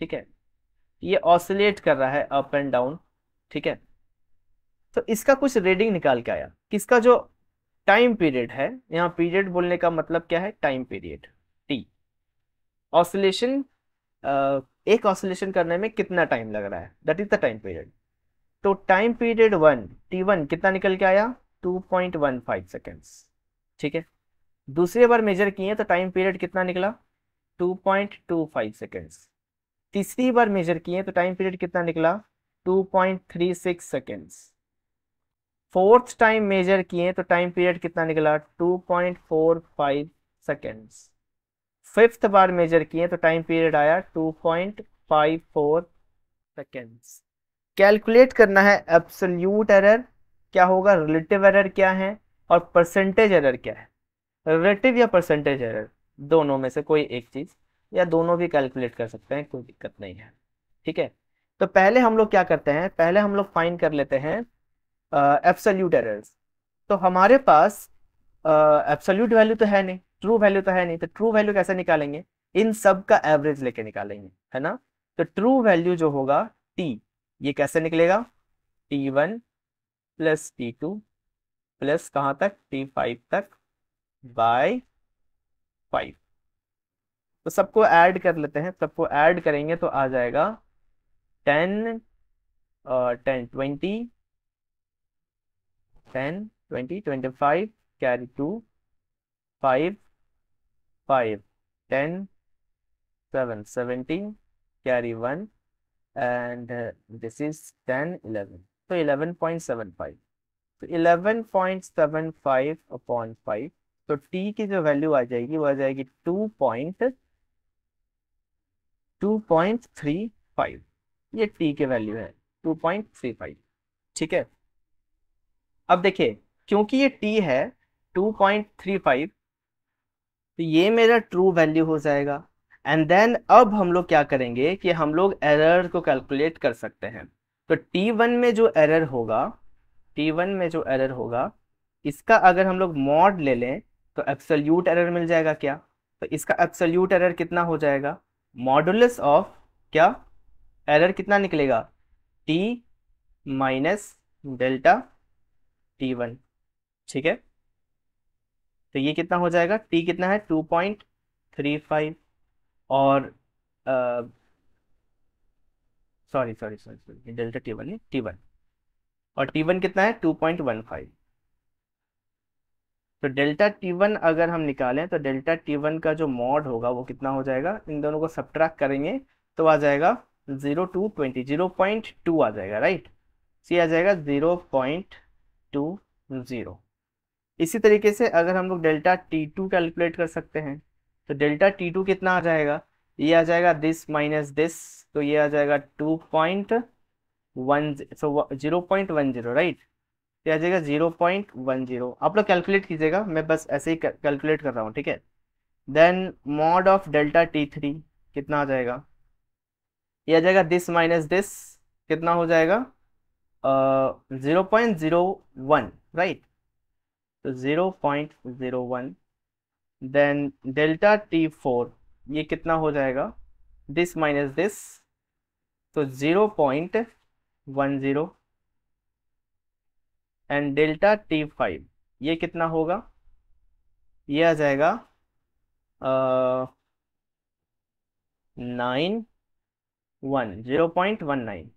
ठीक है ये ऑसिलेट कर रहा है अप एंड डाउन ठीक है तो इसका कुछ रीडिंग निकाल के आया किसका जो टाइम पीरियड है यहाँ पीरियड बोलने का मतलब क्या है टाइम पीरियड टी ऑसिलेशन एक ऑसिलेशन करने में कितना टाइम लग रहा है that is the time period तो time period one T one कितना निकल के आया two point one five seconds ठीक है दूसरी बार मेजर किए तो टाइम पीरियड कितना निकला two point two five seconds तीसरी बार मेजर किए तो टाइम पीरियड कितना निकला two point three six seconds fourth time measure किए तो टाइम पीरियड कितना निकला two point four five seconds fifth बार मेजर किए तो टाइम पीरियड आया two point five four seconds calculate करना है एब्सोल्यूट एरर क्या होगा रिलेटिव एरर क्या है और परसेंटेज एरर क्या है रिलेटिव या परसेंटेज एरर दोनों में से कोई एक चीज़ या दोनों भी कैलकुलेट कर सकते हैं कोई दिक्कत नहीं है ठीक है तो पहले हम लोग क्या करते हैं पहले हम लोग फाइन कर लेते हैं एब्सोल्यूट uh, एरर्स तो हमारे पास एब्सोल्यूट वैल्यू तो है नहीं ट्रू वैल्यू तो है नहीं तो ट्रू वैल्यू कैसे निकालेंगे इन सब का एवरेज लेके निकालेंगे है ना तो ट्रू वैल्यू जो होगा टी ये कैसे निकलेगा T one plus T two plus कहां तक टी फाइव तक बाय फाइव तो सबको ऐड कर लेते हैं सबको ऐड करेंगे तो आ जाएगा ten ten twenty ten twenty twenty five carry two five five ten seven seventeen carry one and this is ten eleven तो इलेवन पॉइंट सेवन फाइव तो eleven point seven five upon five तो T की जो value आ जाएगी वो आ जाएगी two point two point three five ये टी के वैल्यू है टू पॉइंट थ्री फाइव ठीक है अब देखिए क्योंकि ये टी है टू पॉइंट थ्री फाइव तो ये मेरा ट्रू वैल्यू हो जाएगा एंड देन अब हम लोग क्या करेंगे कि हम लोग एरर को कैलकुलेट कर सकते हैं तो टी वन में जो एरर होगा टी वन में जो एरर होगा इसका अगर हम लोग मॉड ले लें तो एब्सोल्यूट एरर मिल जाएगा क्या तो इसका एब्सोल्यूट एरर कितना हो जाएगा मॉडुलस ऑफ क्या एरर कितना निकलेगा T minus delta T one ठीक है तो ये कितना हो जाएगा टी कितना है टू पॉइंट थ्री फाइव और sorry sorry sorry sorry delta T one T one और टी वन कितना है टू पॉइंट वन फाइव तो डेल्टा टी वन अगर हम निकालें तो डेल्टा टी वन का जो मॉड होगा वो कितना हो जाएगा इन दोनों को सब्ट्रैक्ट करेंगे तो आ जाएगा zero two twenty zero point two आ जाएगा राइट सी आ जाएगा जीरो पॉइंट टू जीरो इसी तरीके से अगर हम लोग डेल्टा टी टू कैलकुलेट कर सकते हैं तो डेल्टा टी टू कितना आ जाएगा ये आ जाएगा दिस माइनस दिस तो ये आ जाएगा two point one so zero point one zero right ये आ जाएगा जीरो पॉइंट वन जीरो आप लोग कैलकुलेट कीजिएगा मैं बस ऐसे ही कैलकुलेट कर रहा हूँ ठीक है then mod of delta T three कितना आ जाएगा ये आ जाएगा दिस माइनस दिस कितना हो जाएगा zero point zero one right तो 0.01 देन डेल्टा टी फोर ये कितना हो जाएगा दिस माइनस दिस तो zero point one zero and delta T five ये कितना होगा ये आ जाएगा nine one zero point one nine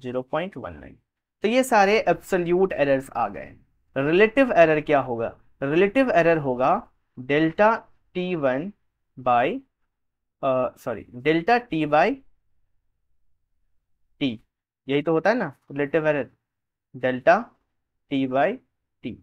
zero point one nine तो ये सारे एब्सोल्यूट एरर्स आ गए हैं रिलेटिव एरर क्या होगा रिलेटिव एरर होगा delta T one by sorry delta T by T यही तो होता है ना relative error delta T by T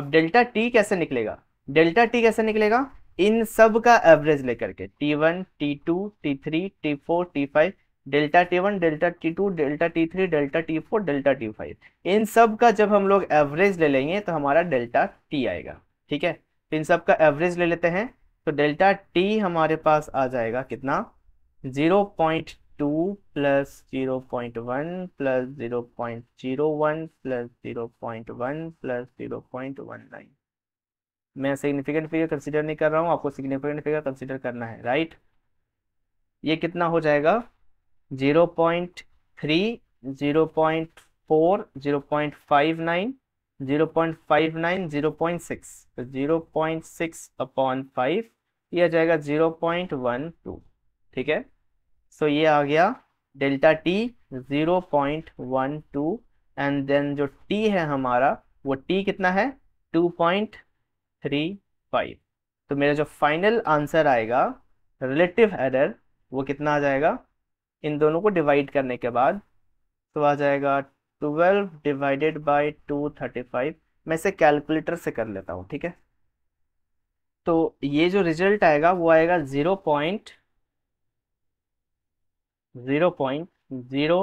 अब डेल्टा टी कैसे निकलेगा डेल्टा टी कैसे निकलेगा इन सब का एवरेज लेकर के T one T two T three T four T five delta T one delta T two delta T three delta T four delta T five इन सब का जब हम लोग एवरेज ले लेंगे तो हमारा डेल्टा टी आएगा ठीक है तो इन सब का एवरेज ले लेते हैं तो डेल्टा टी हमारे पास आ जाएगा कितना zero point two plus zero point one plus zero point zero one plus zero point one plus zero point one nine मैं सिग्निफिकेंट फिगर कंसिडर नहीं कर रहा हूँ आपको सिग्निफिकेंट फिगर कंसिडर करना है राइट ये कितना हो जाएगा zero point three zero point four zero point five nine zero point five nine zero point six तो zero point six upon five ये आ जाएगा जीरो पॉइंट वन टू ठीक है सो ये आ गया delta T zero point one two and then जो टी है हमारा वो टी कितना है टू पॉइंट थ्री फाइव तो मेरा जो फाइनल आंसर आएगा रिलेटिव एरर वो कितना आ जाएगा इन दोनों को डिवाइड करने के बाद तो आ जाएगा twelve divided by two thirty five मैं इसे कैलकुलेटर से कर लेता हूँ ठीक है तो ये जो रिजल्ट आएगा वो आएगा zero point zero point zero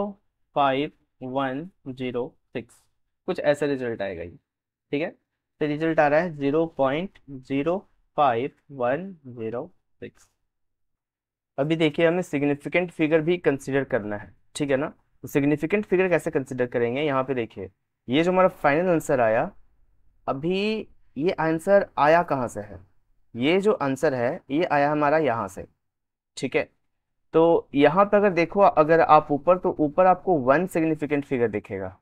five one zero six कुछ ऐसा रिजल्ट आएगा ये ठीक है तो रिजल्ट आ रहा है zero point zero five one zero six अभी देखिए हमें सिग्निफिकेंट फिगर भी कंसिडर करना है ठीक है ना तो सिग्निफिकेंट फिगर कैसे कंसिडर करेंगे यहाँ पे देखिए ये जो हमारा फाइनल आंसर आया अभी ये आंसर आया कहाँ से है ये जो आंसर है ये आया हमारा यहाँ से ठीक है तो यहाँ पे अगर देखो अगर आप ऊपर तो ऊपर आपको वन सिग्निफिकेंट फिगर दिखेगा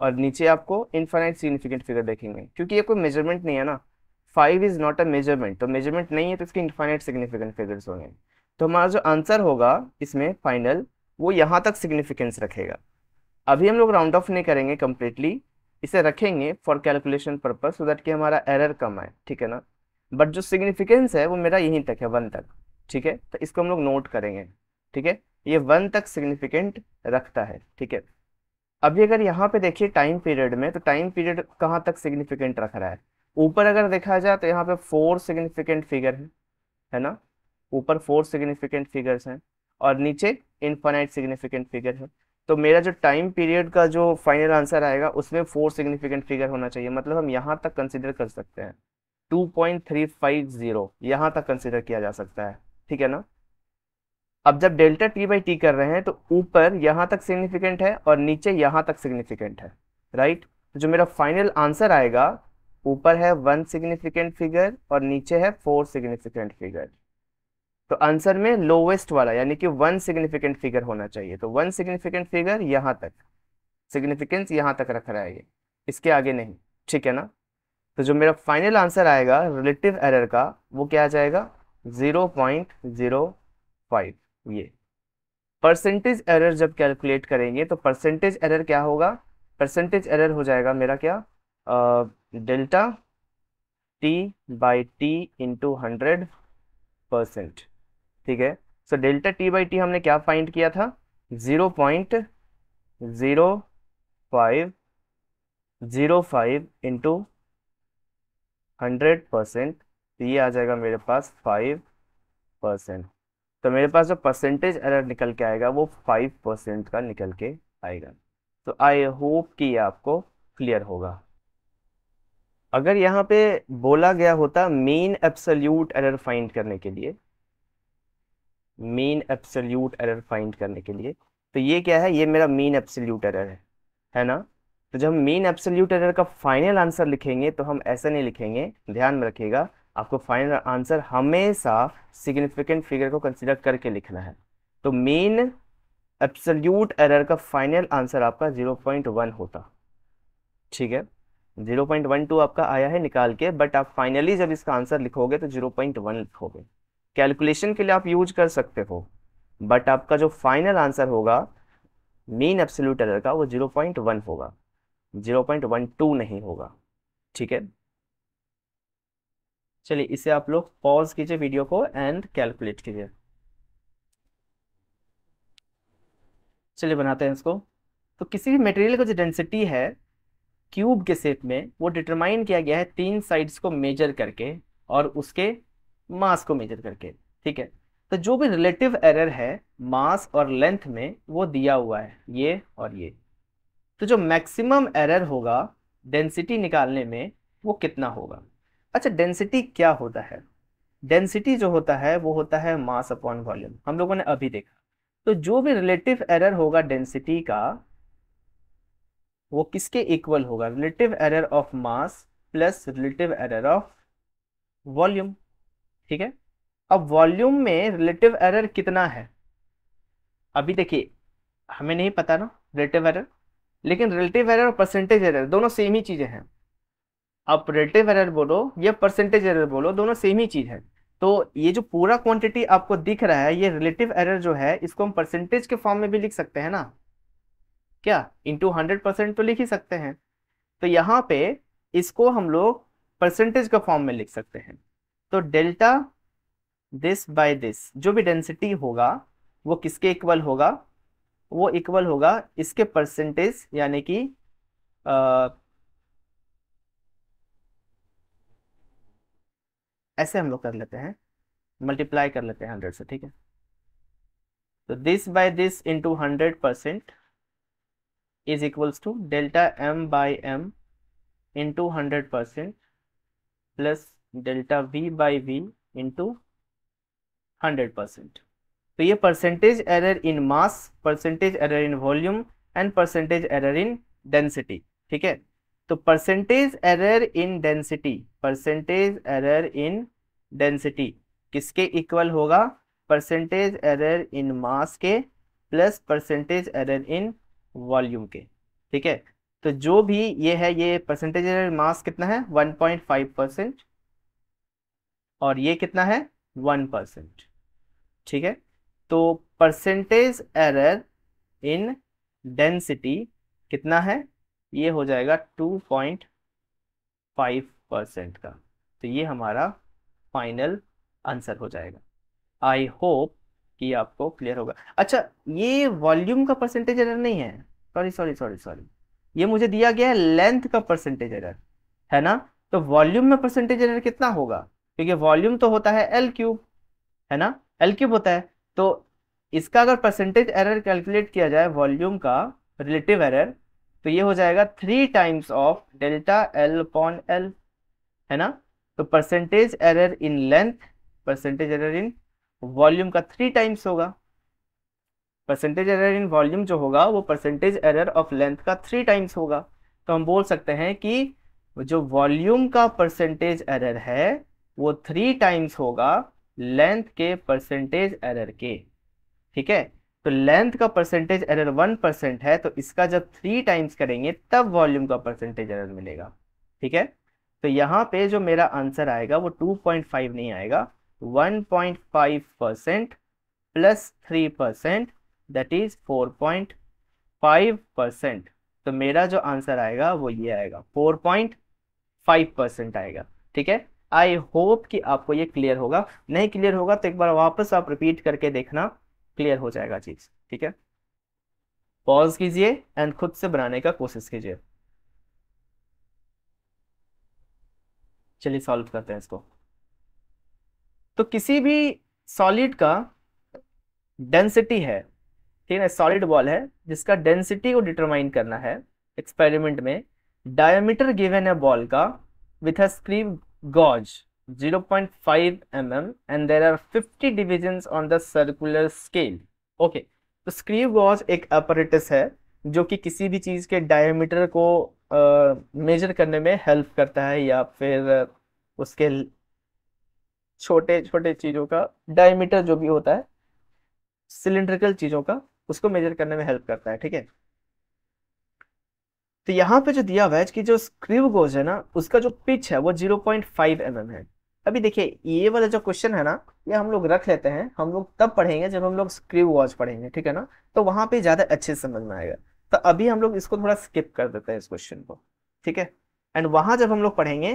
और नीचे आपको इन्फाइनाइट सिग्निफिकेंट फिगर देखेंगे क्योंकि ये कोई मेजरमेंट नहीं है ना five is not a measurement तो मेजरमेंट नहीं है तो इसके इन्फाइनाइट सिग्निफिकेंट फिगर्स होंगे तो हमारा जो आंसर होगा इसमें फाइनल वो यहाँ तक सिग्निफिकेंस रखेगा अभी हम लोग राउंड ऑफ नहीं करेंगे कम्प्लीटली इसे रखेंगे for calculation purpose so that कि हमारा एरर कम आए ठीक है ना बट जो सिग्निफिकेंस है वो मेरा यहीं तक है वन तक ठीक है तो इसको हम लोग नोट करेंगे ठीक है ये वन तक सिग्निफिकेंट रखता है ठीक है अभी अगर यहाँ पे देखिए टाइम पीरियड में तो टाइम पीरियड कहाँ तक सिग्निफिकेंट रख रहा है ऊपर अगर देखा जाए तो यहाँ पे फोर सिग्निफिकेंट फिगर है है ना ऊपर फोर सिग्निफिकेंट फिगर्स हैं और नीचे इनफाइनाइट सिग्निफिकेंट फिगर है तो मेरा जो टाइम पीरियड का जो फाइनल आंसर आएगा उसमें फोर सिग्निफिकेंट फिगर होना चाहिए मतलब हम यहाँ तक कंसिडर कर सकते हैं 2.350 यहाँ तक कंसिडर किया जा सकता है ठीक है ना अब जब डेल्टा टी बाई टी कर रहे हैं तो ऊपर यहाँ तक सिग्निफिकेंट है और नीचे यहाँ तक सिग्निफिकेंट है राइट तो जो मेरा फाइनल आंसर आएगा ऊपर है वन सिग्निफिकेंट फिगर और नीचे है फोर सिग्निफिकेंट फिगर तो आंसर में लोवेस्ट वाला यानी कि वन सिग्निफिकेंट फिगर होना चाहिए तो वन सिग्निफिकेंट फिगर यहाँ तक सिग्निफिकेंस यहां तक रख रहा है ये इसके आगे नहीं ठीक है ना तो जो मेरा फाइनल आंसर आएगा रिलेटिव एरर का वो क्या आ जाएगा ज़ीरो पॉइंट ज़ीरो फाइव ये परसेंटेज एरर जब कैलकुलेट करेंगे तो परसेंटेज एरर क्या होगा परसेंटेज एरर हो जाएगा मेरा क्या delta T by T into hundred percent ठीक है so delta T by T हमने क्या फाइंड किया था zero point zero five zero five into hundred percent तो ये आ जाएगा मेरे पास फाइव परसेंट तो मेरे पास जो परसेंटेज एरर निकल के आएगा वो फाइव परसेंट का निकल के आएगा तो आई होप कि ये आपको क्लियर होगा अगर यहाँ पे बोला गया होता मेन एब्सोल्यूट एरर फाइंड करने के लिए मीन एब्सोल्यूट एरर फाइंड करने के लिए तो ये क्या है ये मेरा मीन एब्सोल्यूट एरर है है ना तो जब हम मीन एब्सोल्यूट एरर का फाइनल आंसर लिखेंगे तो हम ऐसा नहीं लिखेंगे ध्यान में रखिएगा आपको फाइनल आंसर हमेशा सिग्निफिकेंट फिगर को कंसिडर करके लिखना है तो मीन एब्सोल्यूट एरर का फाइनल आंसर आपका 0.1 होता ठीक है 0.12 आपका आया है निकाल के बट आप फाइनली जब इसका आंसर लिखोगे तो 0.1 लिखोगे कैलकुलेशन के लिए आप यूज कर सकते हो बट आपका जो फाइनल आंसर होगा मीन एब्सोल्यूट एरर का वो 0.1 होगा 0.12 नहीं होगा ठीक है चलिए इसे आप लोग पॉज कीजिए वीडियो को एंड कैलकुलेट कीजिए चलिए बनाते हैं इसको तो किसी भी मटेरियल का जो डेंसिटी है क्यूब के शेप में वो डिटरमाइन किया गया है तीन साइड्स को मेजर करके और उसके मास को मेजर करके ठीक है तो जो भी रिलेटिव एरर है मास और लेंथ में वो दिया हुआ है ये और ये तो जो मैक्सिमम एरर होगा डेंसिटी निकालने में वो कितना होगा अच्छा डेंसिटी क्या होता है डेंसिटी जो होता है वो होता है मास अपॉन वॉल्यूम हम लोगों ने अभी देखा तो जो भी रिलेटिव एरर होगा डेंसिटी का वो किसके इक्वल होगा relative error of mass plus relative error of volume ठीक है अब वॉल्यूम में रिलेटिव एरर कितना है अभी देखिए हमें नहीं पता ना रिलेटिव एरर लेकिन रिलेटिव एरर और परसेंटेज एरर दोनों सेम ही चीज़ें हैं आप रिलेटिव एरर बोलो या परसेंटेज एरर बोलो दोनों सेम ही चीज़ है तो ये जो पूरा क्वांटिटी आपको दिख रहा है ये रिलेटिव एरर जो है इसको हम परसेंटेज के फॉर्म में भी लिख सकते हैं ना क्या इंटू हंड्रेड परसेंट तो लिख ही सकते हैं तो यहाँ पे इसको हम लोग परसेंटेज का फॉर्म में लिख सकते हैं तो डेल्टा दिस बाय दिस जो भी डेंसिटी होगा वो किसके इक्वल होगा वो इक्वल होगा इसके परसेंटेज यानी कि ऐसे हम लोग कर लेते हैं मल्टीप्लाई कर लेते हैं हंड्रेड से ठीक है तो this by this into hundred percent is equals to delta M by M into hundred percent plus delta V by V into hundred percent तो ये percentage error in mass percentage error in volume and percentage error in density ठीक है तो percentage error in density percentage error in density किसके equal होगा percentage error in mass के plus percentage error in volume के ठीक है तो जो भी ये है ये परसेंटेज एरर मास कितना है 1.5 परसेंट और ये कितना है वन परसेंट ठीक है तो परसेंटेज एरर इन डेंसिटी कितना है ये हो जाएगा टू पॉइंट फाइव परसेंट का तो ये हमारा फाइनल आंसर हो जाएगा आई होप कि आपको क्लियर होगा अच्छा ये वॉल्यूम का परसेंटेज एरर नहीं है सॉरी सॉरी सॉरी सॉरी ये मुझे दिया गया है लेंथ का परसेंटेज एरर है ना तो वॉल्यूम में परसेंटेज एरर कितना होगा क्योंकि वॉल्यूम तो होता है एल क्यूब है ना एल क्यूब होता है तो इसका अगर परसेंटेज एरर कैलकुलेट किया जाए वॉल्यूम का रिलेटिव एरर तो ये हो जाएगा three times of delta L upon L है ना तो percentage error in length percentage error in volume का थ्री टाइम्स होगा परसेंटेज एरर इन वॉल्यूम जो होगा वो परसेंटेज एरर ऑफ लेंथ का थ्री टाइम्स होगा तो हम बोल सकते हैं कि जो वॉल्यूम का परसेंटेज एरर है वो थ्री टाइम्स होगा लेंथ के परसेंटेज एरर के ठीक है तो लेंथ का परसेंटेज एरर वन परसेंट है तो इसका जब थ्री टाइम्स करेंगे तब वॉल्यूम का परसेंटेज एरर मिलेगा ठीक है तो यहां पे जो मेरा आंसर आएगा वो 2.5 नहीं आएगा 1.5 percent plus three percent that is 4.5 percent तो मेरा जो आंसर आएगा वो ये आएगा 4.5 परसेंट आएगा ठीक है आई होप कि आपको ये क्लियर होगा नहीं क्लियर होगा तो एक बार वापस आप रिपीट करके देखना क्लियर हो जाएगा चीज ठीक है पॉज कीजिए एंड खुद से बनाने का कोशिश कीजिए चलिए सॉल्व करते हैं इसको तो किसी भी सॉलिड का डेंसिटी है ठीक है सॉलिड बॉल है जिसका डेंसिटी को डिटरमाइन करना है एक्सपेरिमेंट में डायमीटर गिवन है बॉल का with a screw gauge 0.5 mm and there are 50 divisions on the circular scale okay तो स्क्रीव गॉज एक अपरेटस है जो कि किसी भी चीज़ के डायमीटर को मेजर करने में हेल्प करता है या फिर उसके छोटे छोटे चीज़ों का डायमीटर जो भी होता है सिलेंड्रिकल चीज़ों का उसको मेजर करने में हेल्प करता है ठीक है तो यहाँ पे जो दिया हुआ है कि जो स्क्रीव गोज है ना उसका जो पिच है वो zero point five m m है अभी देखिए ये वाला जो क्वेश्चन है ना ये हम लोग रख लेते हैं हम लोग तब पढ़ेंगे जब हम लोग स्क्रीव वॉच पढ़ेंगे ठीक है ना तो वहां पे ज़्यादा अच्छे समझ में आएगा तो अभी हम लोग इसको थोड़ा स्किप कर देते हैं इस क्वेश्चन को ठीक है एंड वहां जब हम लोग पढ़ेंगे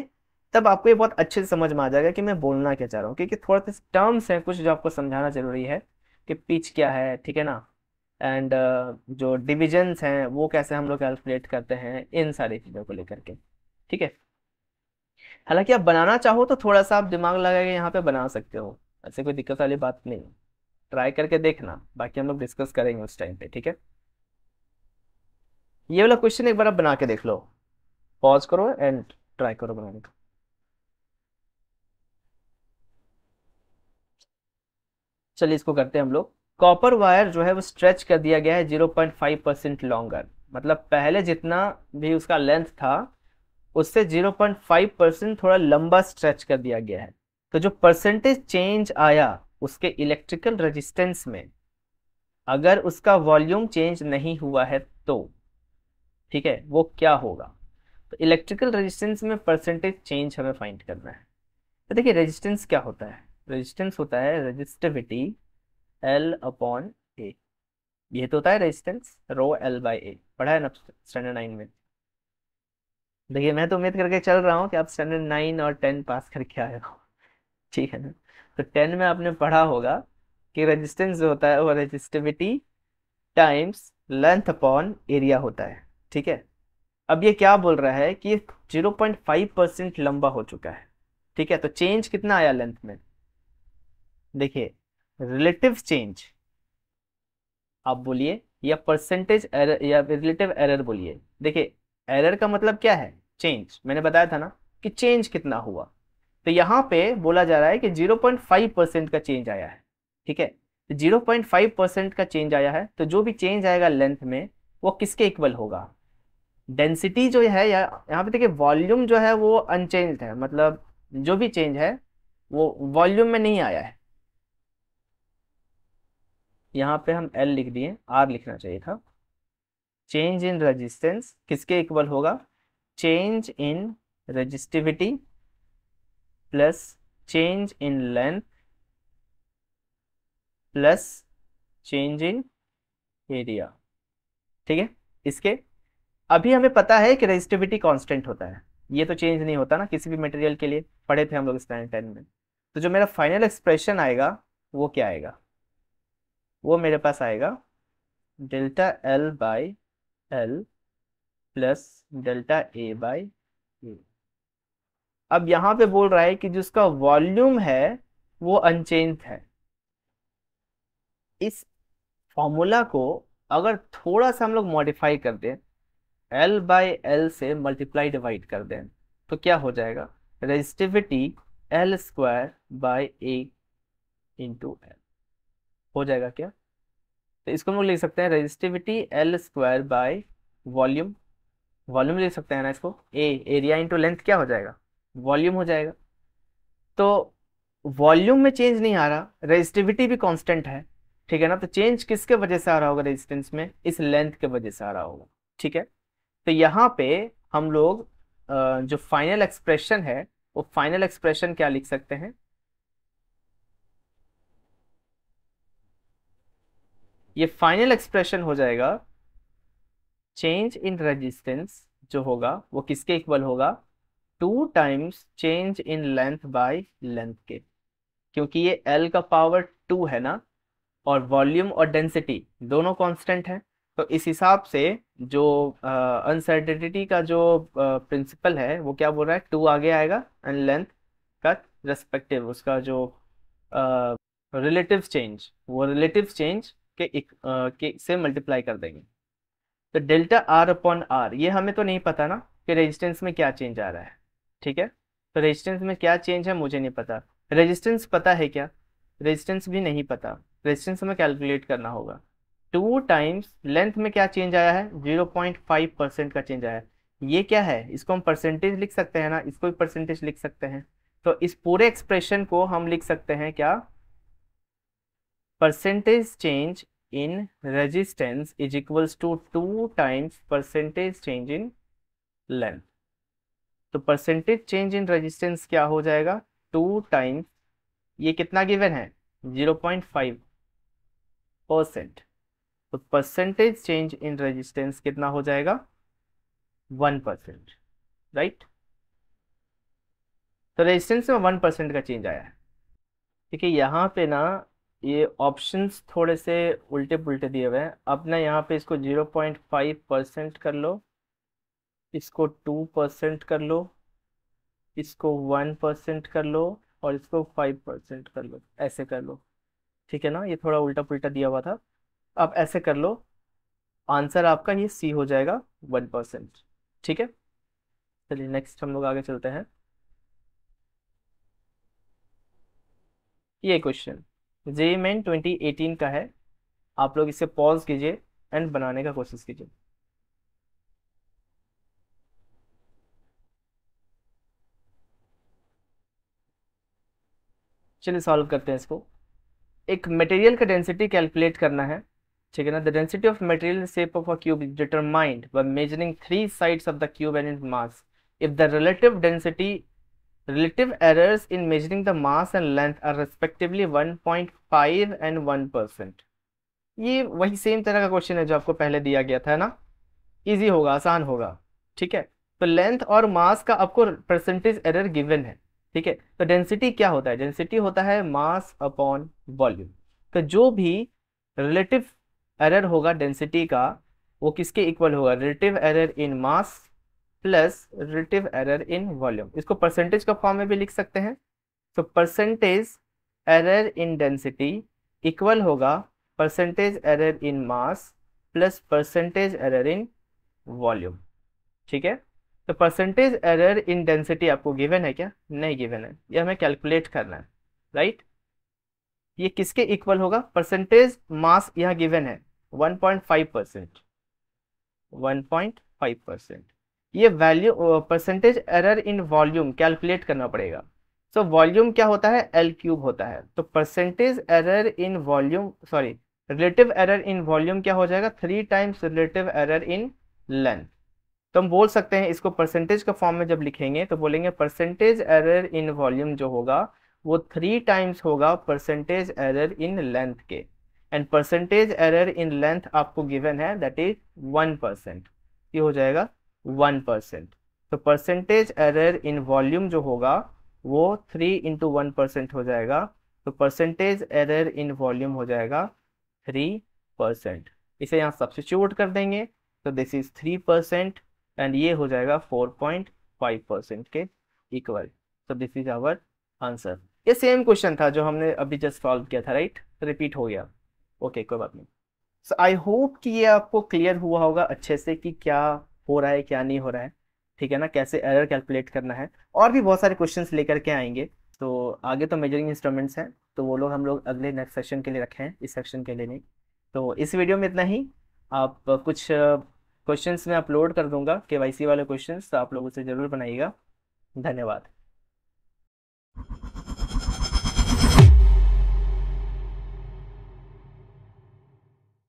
तब आपको ये बहुत अच्छे से समझ में आ जाएगा कि मैं बोलना क्या चाह रहा हूँ क्योंकि थोड़ा सा टर्म्स हैं कुछ जो आपको समझाना जरूरी है कि पिच क्या है ठीक है ना एंड uh, जो डिविजन्स हैं वो कैसे हम लोग कैलकुलेट करते हैं इन सारी चीज़ों को लेकर के ठीक है हालांकि आप बनाना चाहो तो थोड़ा सा आप दिमाग लगा के यहाँ पे बना सकते हो ऐसे कोई दिक्कत वाली बात नहीं ट्राई करके देखना बाकी हम लोग डिस्कस करेंगे उस टाइम पे ठीक है ये वाला क्वेश्चन एक बार आप बना के देख लो पॉज करो एंड ट्राई करो बनाने का चलिए इसको करते हैं हम लोग कॉपर वायर जो है वो स्ट्रेच कर दिया गया है 0.5 परसेंट लॉन्गर मतलब पहले जितना भी उसका लेंथ था उससे 0.5 परसेंट थोड़ा लंबा स्ट्रेच कर दिया गया है तो जो परसेंटेज चेंज आया उसके इलेक्ट्रिकल रेजिस्टेंस में अगर उसका वॉल्यूम चेंज नहीं हुआ है तो ठीक है वो क्या होगा तो इलेक्ट्रिकल रेजिस्टेंस में परसेंटेज चेंज हमें फाइंड करना है तो देखिए रेजिस्टेंस क्या होता है रेजिस्टेंस होता है रेजिस्टिविटी एल अपॉन ए ये तो होता है resistance rho L by A पढ़ा है ना स्टैंडर्ड नाइन में देखिए मैं तो उम्मीद करके चल रहा हूँ कि आप स्टैंडर्ड नाइन और टेन पास करके आए हो ठीक है ना तो टेन में आपने पढ़ा होगा कि रेजिस्टेंस जो होता है वो resistivity times length upon area होता है ठीक है अब ये क्या बोल रहा है कि जीरो पॉइंट फाइव परसेंट लंबा हो चुका है ठीक है तो चेंज कितना आया लेंथ में देखिए रिलेटिव चेंज आप बोलिए या परसेंटेज एरर या रिलेटिव एरर बोलिए देखिए एरर का मतलब क्या है चेंज मैंने बताया था ना कि चेंज कितना हुआ तो यहाँ पे बोला जा रहा है कि 0.5 परसेंट का चेंज आया है ठीक है तो 0.5 परसेंट का चेंज आया है तो जो भी चेंज आएगा लेंथ में वो किसके इक्वल होगा डेंसिटी जो है या यहाँ पे देखिए वॉल्यूम जो है वो अनचेंज है मतलब जो भी चेंज है वो वॉल्यूम में नहीं आया है यहाँ पे हम एल लिख दिए आर लिखना चाहिए था चेंज इन रजिस्टेंस किसके इक्वल होगा change in resistivity plus change in length plus change in area ठीक है इसके अभी हमें पता है कि रजिस्टिविटी कांस्टेंट होता है ये तो चेंज नहीं होता ना किसी भी मटेरियल के लिए पढ़े थे हम लोग स्टैंड टेन में तो जो मेरा फाइनल एक्सप्रेशन आएगा वो क्या आएगा वो मेरे पास आएगा delta L by L plus delta A by A अब यहां पे बोल रहा है कि जिसका वॉल्यूम है वो अनचेंज है इस फॉर्मूला को अगर थोड़ा सा हम लोग मॉडिफाई कर दें एल बाई एल से मल्टीप्लाई डिवाइड कर दें तो क्या हो जाएगा resistivity L square by A into L हो जाएगा क्या तो इसको हम लोग लिख सकते हैं resistivity L square by volume volume लिख सकते हैं ना इसको ए एरिया इंटू लेंथ क्या हो जाएगा वॉल्यूम हो जाएगा तो वॉल्यूम में चेंज नहीं आ रहा रेजिस्टिविटी भी कॉन्स्टेंट है ठीक है ना तो चेंज किसके वजह से आ रहा होगा रेजिस्टेंस में इस लेंथ के वजह से आ रहा होगा ठीक है तो यहाँ पे हम लोग जो फाइनल एक्सप्रेशन है वो फाइनल एक्सप्रेशन क्या लिख सकते हैं ये फाइनल एक्सप्रेशन हो जाएगा चेंज इन रेजिस्टेंस जो होगा वो किसके इक्वल होगा two times change in length by length के क्योंकि ये एल का पावर टू है ना और वॉल्यूम और डेंसिटी दोनों कांस्टेंट हैं तो इस हिसाब से जो uh, का जो प्रिंसिपल है वो क्या बोल रहा है टू आगे आएगा एंड लेंथ का रेस्पेक्टिव उसका जो रिलेटिव चेंज वो रिलेटिव चेंज के, एक, आ, के से मल्टीप्लाई कर देंगे तो डेल्टा आर अपॉन आर ये हमें तो नहीं पता ना कि रेजिस्टेंस में क्या चेंज आ रहा है ठीक है तो रेजिस्टेंस में क्या चेंज है मुझे नहीं पता रेजिस्टेंस पता है क्या रेजिस्टेंस भी नहीं पता रेजिस्टेंस हमें कैलकुलेट करना होगा टू टाइम्स लेंथ में क्या चेंज आया है जीरो पॉइंट फाइव परसेंट का चेंज आया है ये क्या है इसको हम परसेंटेज लिख सकते हैं ना इसको भी परसेंटेज लिख सकते हैं तो इस पूरे एक्सप्रेशन को हम लिख सकते हैं क्या percentage change in resistance is equals to 2 times percentage change in length तो परसेंटेज चेंज इन रेजिस्टेंस क्या हो जाएगा टू टाइम्स ये कितना गिवन है 0.5 परसेंट तो परसेंटेज चेंज इन रेजिस्टेंस कितना हो जाएगा वन परसेंट राइट तो रेजिस्टेंस में वन परसेंट का चेंज आया है ठीक है यहाँ पे ना ये ऑप्शंस थोड़े से उल्टे पुलटे दिए हुए हैं अपना यहाँ पे इसको जीरो पॉइंट फाइव परसेंट कर लो इसको टू परसेंट कर लो इसको वन परसेंट कर लो और इसको फाइव परसेंट कर लो ऐसे कर लो ठीक है ना ये थोड़ा उल्टा पुलटा दिया हुआ था अब ऐसे कर लो आंसर आपका ये सी हो जाएगा वन परसेंट ठीक है चलिए नेक्स्ट हम लोग आगे चलते हैं ये question J Main twenty eighteen का है आप लोग इसे पॉज कीजिए एंड बनाने का कोशिश कीजिए चलिए सॉल्व करते हैं इसको एक मटेरियल का डेंसिटी कैलकुलेट करना है ठीक है ना the density of material in shape of a cube is determined by measuring three sides of the cube and it mass if the relative density relative errors in measuring the mass and length are respectively 1.5 and 1%. ये वही same तरह का question है जो आपको पहले दिया गया था ना इजी होगा आसान होगा ठीक है तो लेंथ और मास का आपको परसेंटेज एरर गिवन है ठीक है तो डेंसिटी क्या होता है डेंसिटी होता है मास अपॉन वॉल्यूम तो जो भी रिलेटिव एरर होगा डेंसिटी का वो किसके इक्वल होगा relative error in mass plus relative error in volume इसको परसेंटेज का फॉर्म में भी लिख सकते हैं तो percentage error in density equal होगा percentage error in mass plus percentage error in volume ठीक है तो परसेंटेज एरर इन डेंसिटी आपको गिवन है क्या नहीं गिवन है ये हमें कैलकुलेट करना है राइट right? ये किसके इक्वल होगा परसेंटेज मास यहाँ गिवन है 1.5 परसेंट 1.5 परसेंट ये value percentage error in volume calculate करना पड़ेगा सो so, वॉल्यूम क्या होता है एल क्यूब होता है तो percentage error in volume sorry relative error in volume क्या हो जाएगा three times relative error in length तो हम बोल सकते हैं इसको परसेंटेज के फॉर्म में जब लिखेंगे तो बोलेंगे परसेंटेज एरर इन वॉल्यूम जो होगा वो थ्री टाइम्स होगा परसेंटेज एरर इन लेंथ के and percentage error in length आपको गिवन है दैट इज वन परसेंट ये हो जाएगा वन परसेंट तो परसेंटेज एरर इन वॉल्यूम जो होगा वो थ्री इंटू वन परसेंट हो जाएगा तो परसेंटेज एरर इन वॉल्यूम हो जाएगा थ्री परसेंट इसे यहाँ सब्सिट्यूट कर देंगे तो this is three percent and ये हो जाएगा फोर पॉइंट फाइव परसेंट के इक्वल तो दिस इज आवर आंसर ये सेम क्वेश्चन था जो हमने अभी जस्ट सॉल्व किया था राइट रिपीट हो गया ओके okay, कोई बात नहीं सो आई होप कि ये आपको क्लियर हुआ होगा अच्छे से कि क्या हो रहा है क्या नहीं हो रहा है ठीक है ना कैसे एरर कैलकुलेट करना है और भी बहुत सारे क्वेश्चन लेकर के आएंगे तो आगे तो मेजरिंग इंस्ट्रूमेंट्स हैं तो वो लोग हम लोग अगले नेक्स्ट सेशन के लिए रखे हैं इस सेक्शन के लिए नहीं तो इस वीडियो में इतना ही आप कुछ क्वेश्चंस में अपलोड कर दूंगा के वाई सी वाले क्वेश्चन तो आप लोग उसे ज़रूर बनाइएगा धन्यवाद